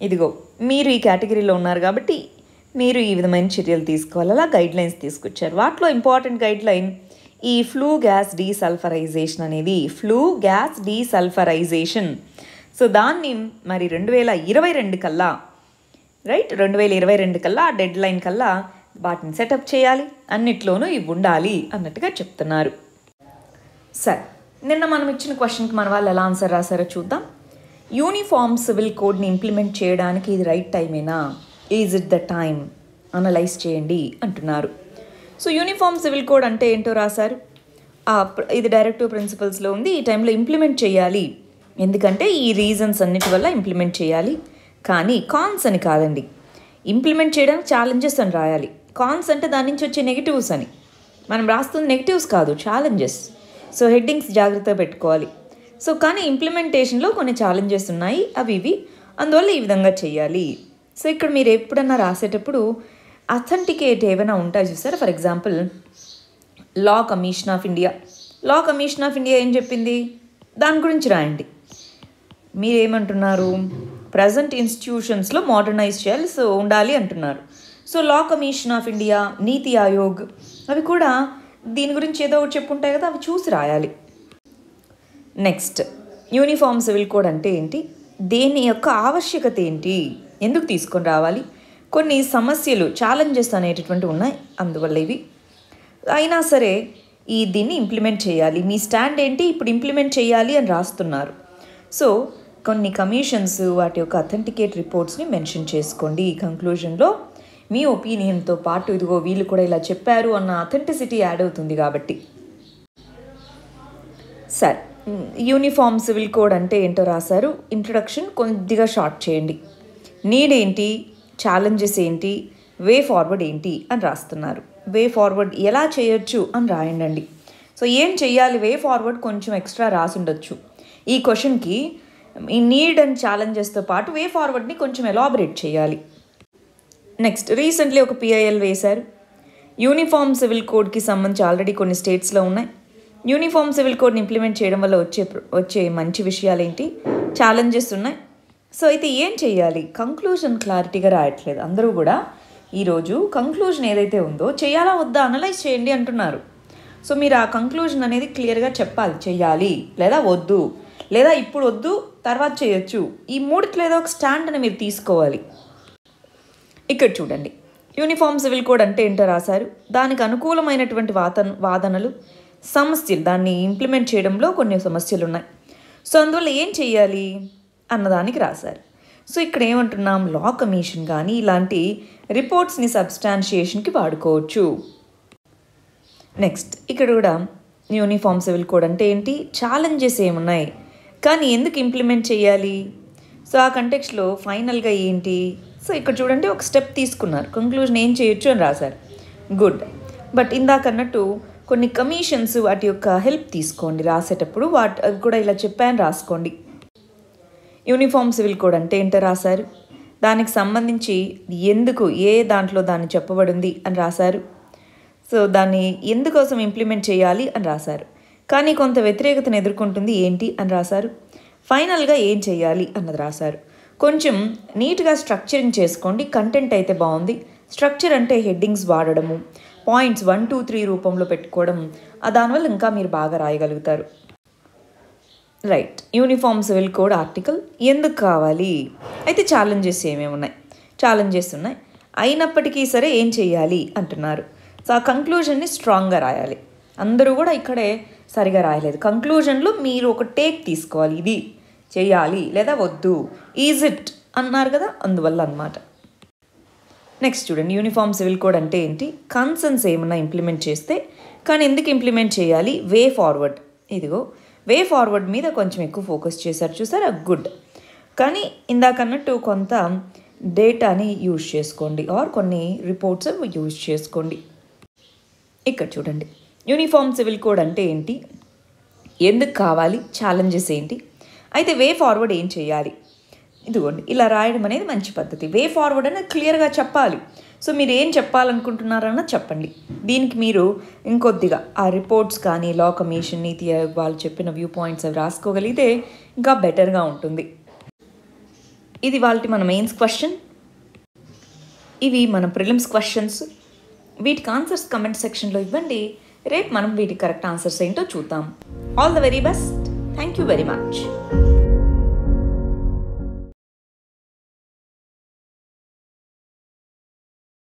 ఇదిగో మీరు ఈ కేటగిరీలో ఉన్నారు కాబట్టి మీరు ఈ విధమైన చర్యలు తీసుకోవాలి అలా గైడ్లైన్స్ తీసుకొచ్చారు వాటిలో ఇంపార్టెంట్ గైడ్లైన్ ఈ ఫ్లూ గ్యాస్ డీసల్ఫరైజేషన్ అనేది ఫ్లూ గ్యాస్ డీసల్ఫరైజేషన్ సో దాన్ని మరి రెండు వేల ఇరవై రెండు కల్లా రైట్ రెండు వేల ఇరవై రెండు కల్లా ఆ డెడ్ లైన్ కల్లా వాటిని సెటప్ చేయాలి అన్నిట్లోనూ ఇవి ఉండాలి అన్నట్టుగా చెప్తున్నారు సరే నిన్న మనం ఇచ్చిన క్వశ్చన్కి మన వాళ్ళు ఎలా ఆన్సర్ రాసారో చూద్దాం యూనిఫామ్ సివిల్ కోడ్ని ఇంప్లిమెంట్ చేయడానికి ఇది రైట్ టైమేనా is it the time analyse చేయండి అంటున్నారు సో యూనిఫామ్ సివిల్ కోడ్ అంటే ఏంటో రాశారు ఇది డైరెక్టివ్ ప్రిన్సిపల్స్లో ఉంది ఈ టైంలో ఇంప్లిమెంట్ చేయాలి ఎందుకంటే ఈ రీజన్స్ అన్నిటి వల్ల ఇంప్లిమెంట్ చేయాలి కానీ కాన్స్ అని కాదండి ఇంప్లిమెంట్ చేయడానికి ఛాలెంజెస్ అని రాయాలి కాన్స్ అంటే దాని నుంచి వచ్చే నెగిటివ్స్ అని మనం రాస్తుంది నెగిటివ్స్ కాదు ఛాలెంజెస్ సో హెడ్డింగ్స్ జాగ్రత్తగా పెట్టుకోవాలి సో కానీ ఇంప్లిమెంటేషన్లో కొన్ని ఛాలెంజెస్ ఉన్నాయి అవి ఇవి అందువల్ల ఈ విధంగా చేయాలి సో ఇక్కడ మీరు ఎప్పుడన్నా రాసేటప్పుడు అథెంటికేట్ ఏమైనా ఉంటాయి చూసారా for example law commission of India law commission of India ఏం చెప్పింది దాని గురించి రాయండి మీరేమంటున్నారు ప్రజెంట్ ఇన్స్టిట్యూషన్స్లో మోడర్నైజ్ చేయాలి సో ఉండాలి అంటున్నారు so law commission of India Niti Aayog అవి కూడా దీని గురించి ఏదో ఒకటి చెప్పుంటాయి కదా అవి చూసి రాయాలి నెక్స్ట్ యూనిఫామ్ సివిల్ కోడ్ అంటే ఏంటి దేని యొక్క ఆవశ్యకత ఏంటి ఎందుకు తీసుకొని రావాలి కొన్ని సమస్యలు ఛాలెంజెస్ అనేటటువంటి ఉన్నాయి అందువల్ల ఇవి అయినా సరే ఈ దీన్ని ఇంప్లిమెంట్ చేయాలి మీ స్టాండ్ ఏంటి ఇప్పుడు ఇంప్లిమెంట్ చేయాలి అని రాస్తున్నారు సో కొన్ని కమిషన్స్ వాటి యొక్క అథెంటికేట్ రిపోర్ట్స్ని మెన్షన్ చేసుకోండి ఈ కంక్లూజన్లో మీ ఒపీనియన్తో పాటు ఇదిగో వీళ్ళు కూడా ఇలా చెప్పారు అన్న అథెంటిసిటీ యాడ్ అవుతుంది కాబట్టి సార్ యూనిఫామ్ సివిల్ కోడ్ అంటే ఏంటో రాశారు ఇంట్రడక్షన్ కొద్దిగా షార్ట్ చేయండి నీడేంటి ఛాలెంజెస్ ఏంటి వే ఫార్వర్డ్ ఏంటి అని రాస్తున్నారు వే ఫార్వర్డ్ ఎలా చేయొచ్చు అని రాయండి సో ఏం చేయాలి వే ఫార్వర్డ్ కొంచెం ఎక్స్ట్రా రాసి ఉండొచ్చు ఈ క్వశ్చన్కి ఈ నీడ్ అండ్ ఛాలెంజెస్తో పాటు వే ఫార్వర్డ్ని కొంచెం ఎలాబరేట్ చేయాలి నెక్స్ట్ రీసెంట్లీ ఒక పిఐఎల్ వేశారు యూనిఫామ్ సివిల్ కోడ్కి సంబంధించి ఆల్రెడీ కొన్ని స్టేట్స్లో ఉన్నాయి యూనిఫామ్ సివిల్ కోడ్ని ఇంప్లిమెంట్ చేయడం వల్ల వచ్చే వచ్చే మంచి విషయాలు ఏంటి ఛాలెంజెస్ ఉన్నాయి సో అయితే ఏం చేయాలి కంక్లూజన్ క్లారిటీగా రాయట్లేదు అందరూ కూడా ఈరోజు కంక్లూజన్ ఏదైతే ఉందో చేయాలా వద్దా అనలైజ్ చేయండి అంటున్నారు సో మీరు ఆ కంక్లూజన్ అనేది క్లియర్గా చెప్పాలి చేయాలి లేదా వద్దు లేదా ఇప్పుడు వద్దు తర్వాత చేయొచ్చు ఈ మూడికి లేదా ఒక స్టాండ్ అని మీరు తీసుకోవాలి ఇక్కడ చూడండి యూనిఫామ్ సివిల్ కోడ్ అంటే ఏంటో రాశారు దానికి అనుకూలమైనటువంటి వాత వాదనలు సమస్యలు దాన్ని ఇంప్లిమెంట్ చేయడంలో కొన్ని సమస్యలు ఉన్నాయి సో అందువల్ల ఏం చేయాలి అన్నదానికి రాశారు సో ఇక్కడ ఏమంటున్నాం లా కమిషన్ కానీ ఇలాంటి రిపోర్ట్స్ని సబ్స్టాన్షియేషన్కి వాడుకోవచ్చు నెక్స్ట్ ఇక్కడ కూడా యూనిఫామ్ సివిల్ కోడ్ అంటే ఏంటి ఛాలెంజెస్ ఏమున్నాయి కానీ ఎందుకు ఇంప్లిమెంట్ చేయాలి సో ఆ కంటెక్స్లో ఫైనల్గా ఏంటి సో ఇక్కడ చూడండి ఒక స్టెప్ తీసుకున్నారు కంక్లూజన్ ఏం చేయొచ్చు అని రాశారు గుడ్ బట్ ఇందాకన్నట్టు కొన్ని కమిషన్స్ వాటి యొక్క హెల్ప్ తీసుకోండి రాసేటప్పుడు వాటి కూడా ఇలా చెప్పాను రాసుకోండి యూనిఫామ్ సివిల్ కోడ్ అంటే ఏంటో రాశారు దానికి సంబంధించి ఎందుకు ఏ దాంట్లో దాన్ని చెప్పబడింది అని రాశారు సో దాన్ని ఎందుకోసం ఇంప్లిమెంట్ చేయాలి అని రాశారు కానీ కొంత వ్యతిరేకతను ఎదుర్కొంటుంది ఏంటి అని రాశారు ఫైనల్గా ఏం చేయాలి అన్నది రాశారు కొంచెం నీట్గా స్ట్రక్చరింగ్ చేసుకోండి కంటెంట్ అయితే బాగుంది స్ట్రక్చర్ అంటే హెడ్డింగ్స్ వాడడము పాయింట్స్ వన్ టూ త్రీ రూపంలో పెట్టుకోవడం దానివల్ల ఇంకా మీరు బాగా రాయగలుగుతారు right uniform civil code article ఎందుకు కావాలి అయితే ఛాలెంజెస్ ఏమేమి ఉన్నాయి ఛాలెంజెస్ ఉన్నాయి అయినప్పటికీ సరే ఏం చేయాలి అంటున్నారు సో ఆ కంక్లూజన్ని స్ట్రాంగ్గా రాయాలి అందరూ కూడా ఇక్కడే సరిగా రాయలేదు కంక్లూజన్లో మీరు ఒక టేక్ తీసుకోవాలి ఇది చేయాలి లేదా వద్దు ఈజ్ ఇట్ అన్నారు కదా అందువల్ల అనమాట నెక్స్ట్ చూడండి యూనిఫామ్ సివిల్ కోడ్ అంటే ఏంటి కన్సర్న్స్ ఏమన్నా ఇంప్లిమెంట్ చేస్తే కానీ ఎందుకు ఇంప్లిమెంట్ చేయాలి వే ఫార్వర్డ్ ఇదిగో వే ఫార్వర్డ్ మీద కొంచెం ఎక్కువ ఫోకస్ చేశారు చూసారా గుడ్ కానీ ఇందాకన్నట్టు కొంత డేటాని యూజ్ చేసుకోండి ఆర్ కొన్ని రిపోర్ట్స్ యూజ్ చేసుకోండి ఇక్కడ చూడండి యూనిఫామ్ సివిల్ కోడ్ అంటే ఏంటి ఎందుకు కావాలి ఛాలెంజెస్ ఏంటి అయితే వే ఫార్వర్డ్ ఏం చేయాలి ఇదిగోండి ఇలా రాయడం అనేది మంచి పద్ధతి వే ఫార్వర్డ్ అనేది క్లియర్గా చెప్పాలి సో మీరు ఏం చెప్పాలనుకుంటున్నారన్న చెప్పండి దీనికి మీరు ఇంకొద్దిగా ఆ రిపోర్ట్స్ కానీ లా కమిషన్ నీతి ఆయోగ్ వాళ్ళు చెప్పిన వ్యూ పాయింట్స్ అవి రాసుకోగలిగితే ఇంకా బెటర్గా ఉంటుంది ఇది వాళ్ళకి మన మెయిన్స్ క్వశ్చన్ ఇవి మన ప్రిలిమ్స్ క్వశ్చన్స్ వీటికి ఆన్సర్స్ కమెంట్ సెక్షన్లో ఇవ్వండి రేపు మనం వీటికి కరెక్ట్ ఆన్సర్స్ ఏంటో చూద్దాం all the very best thank you very much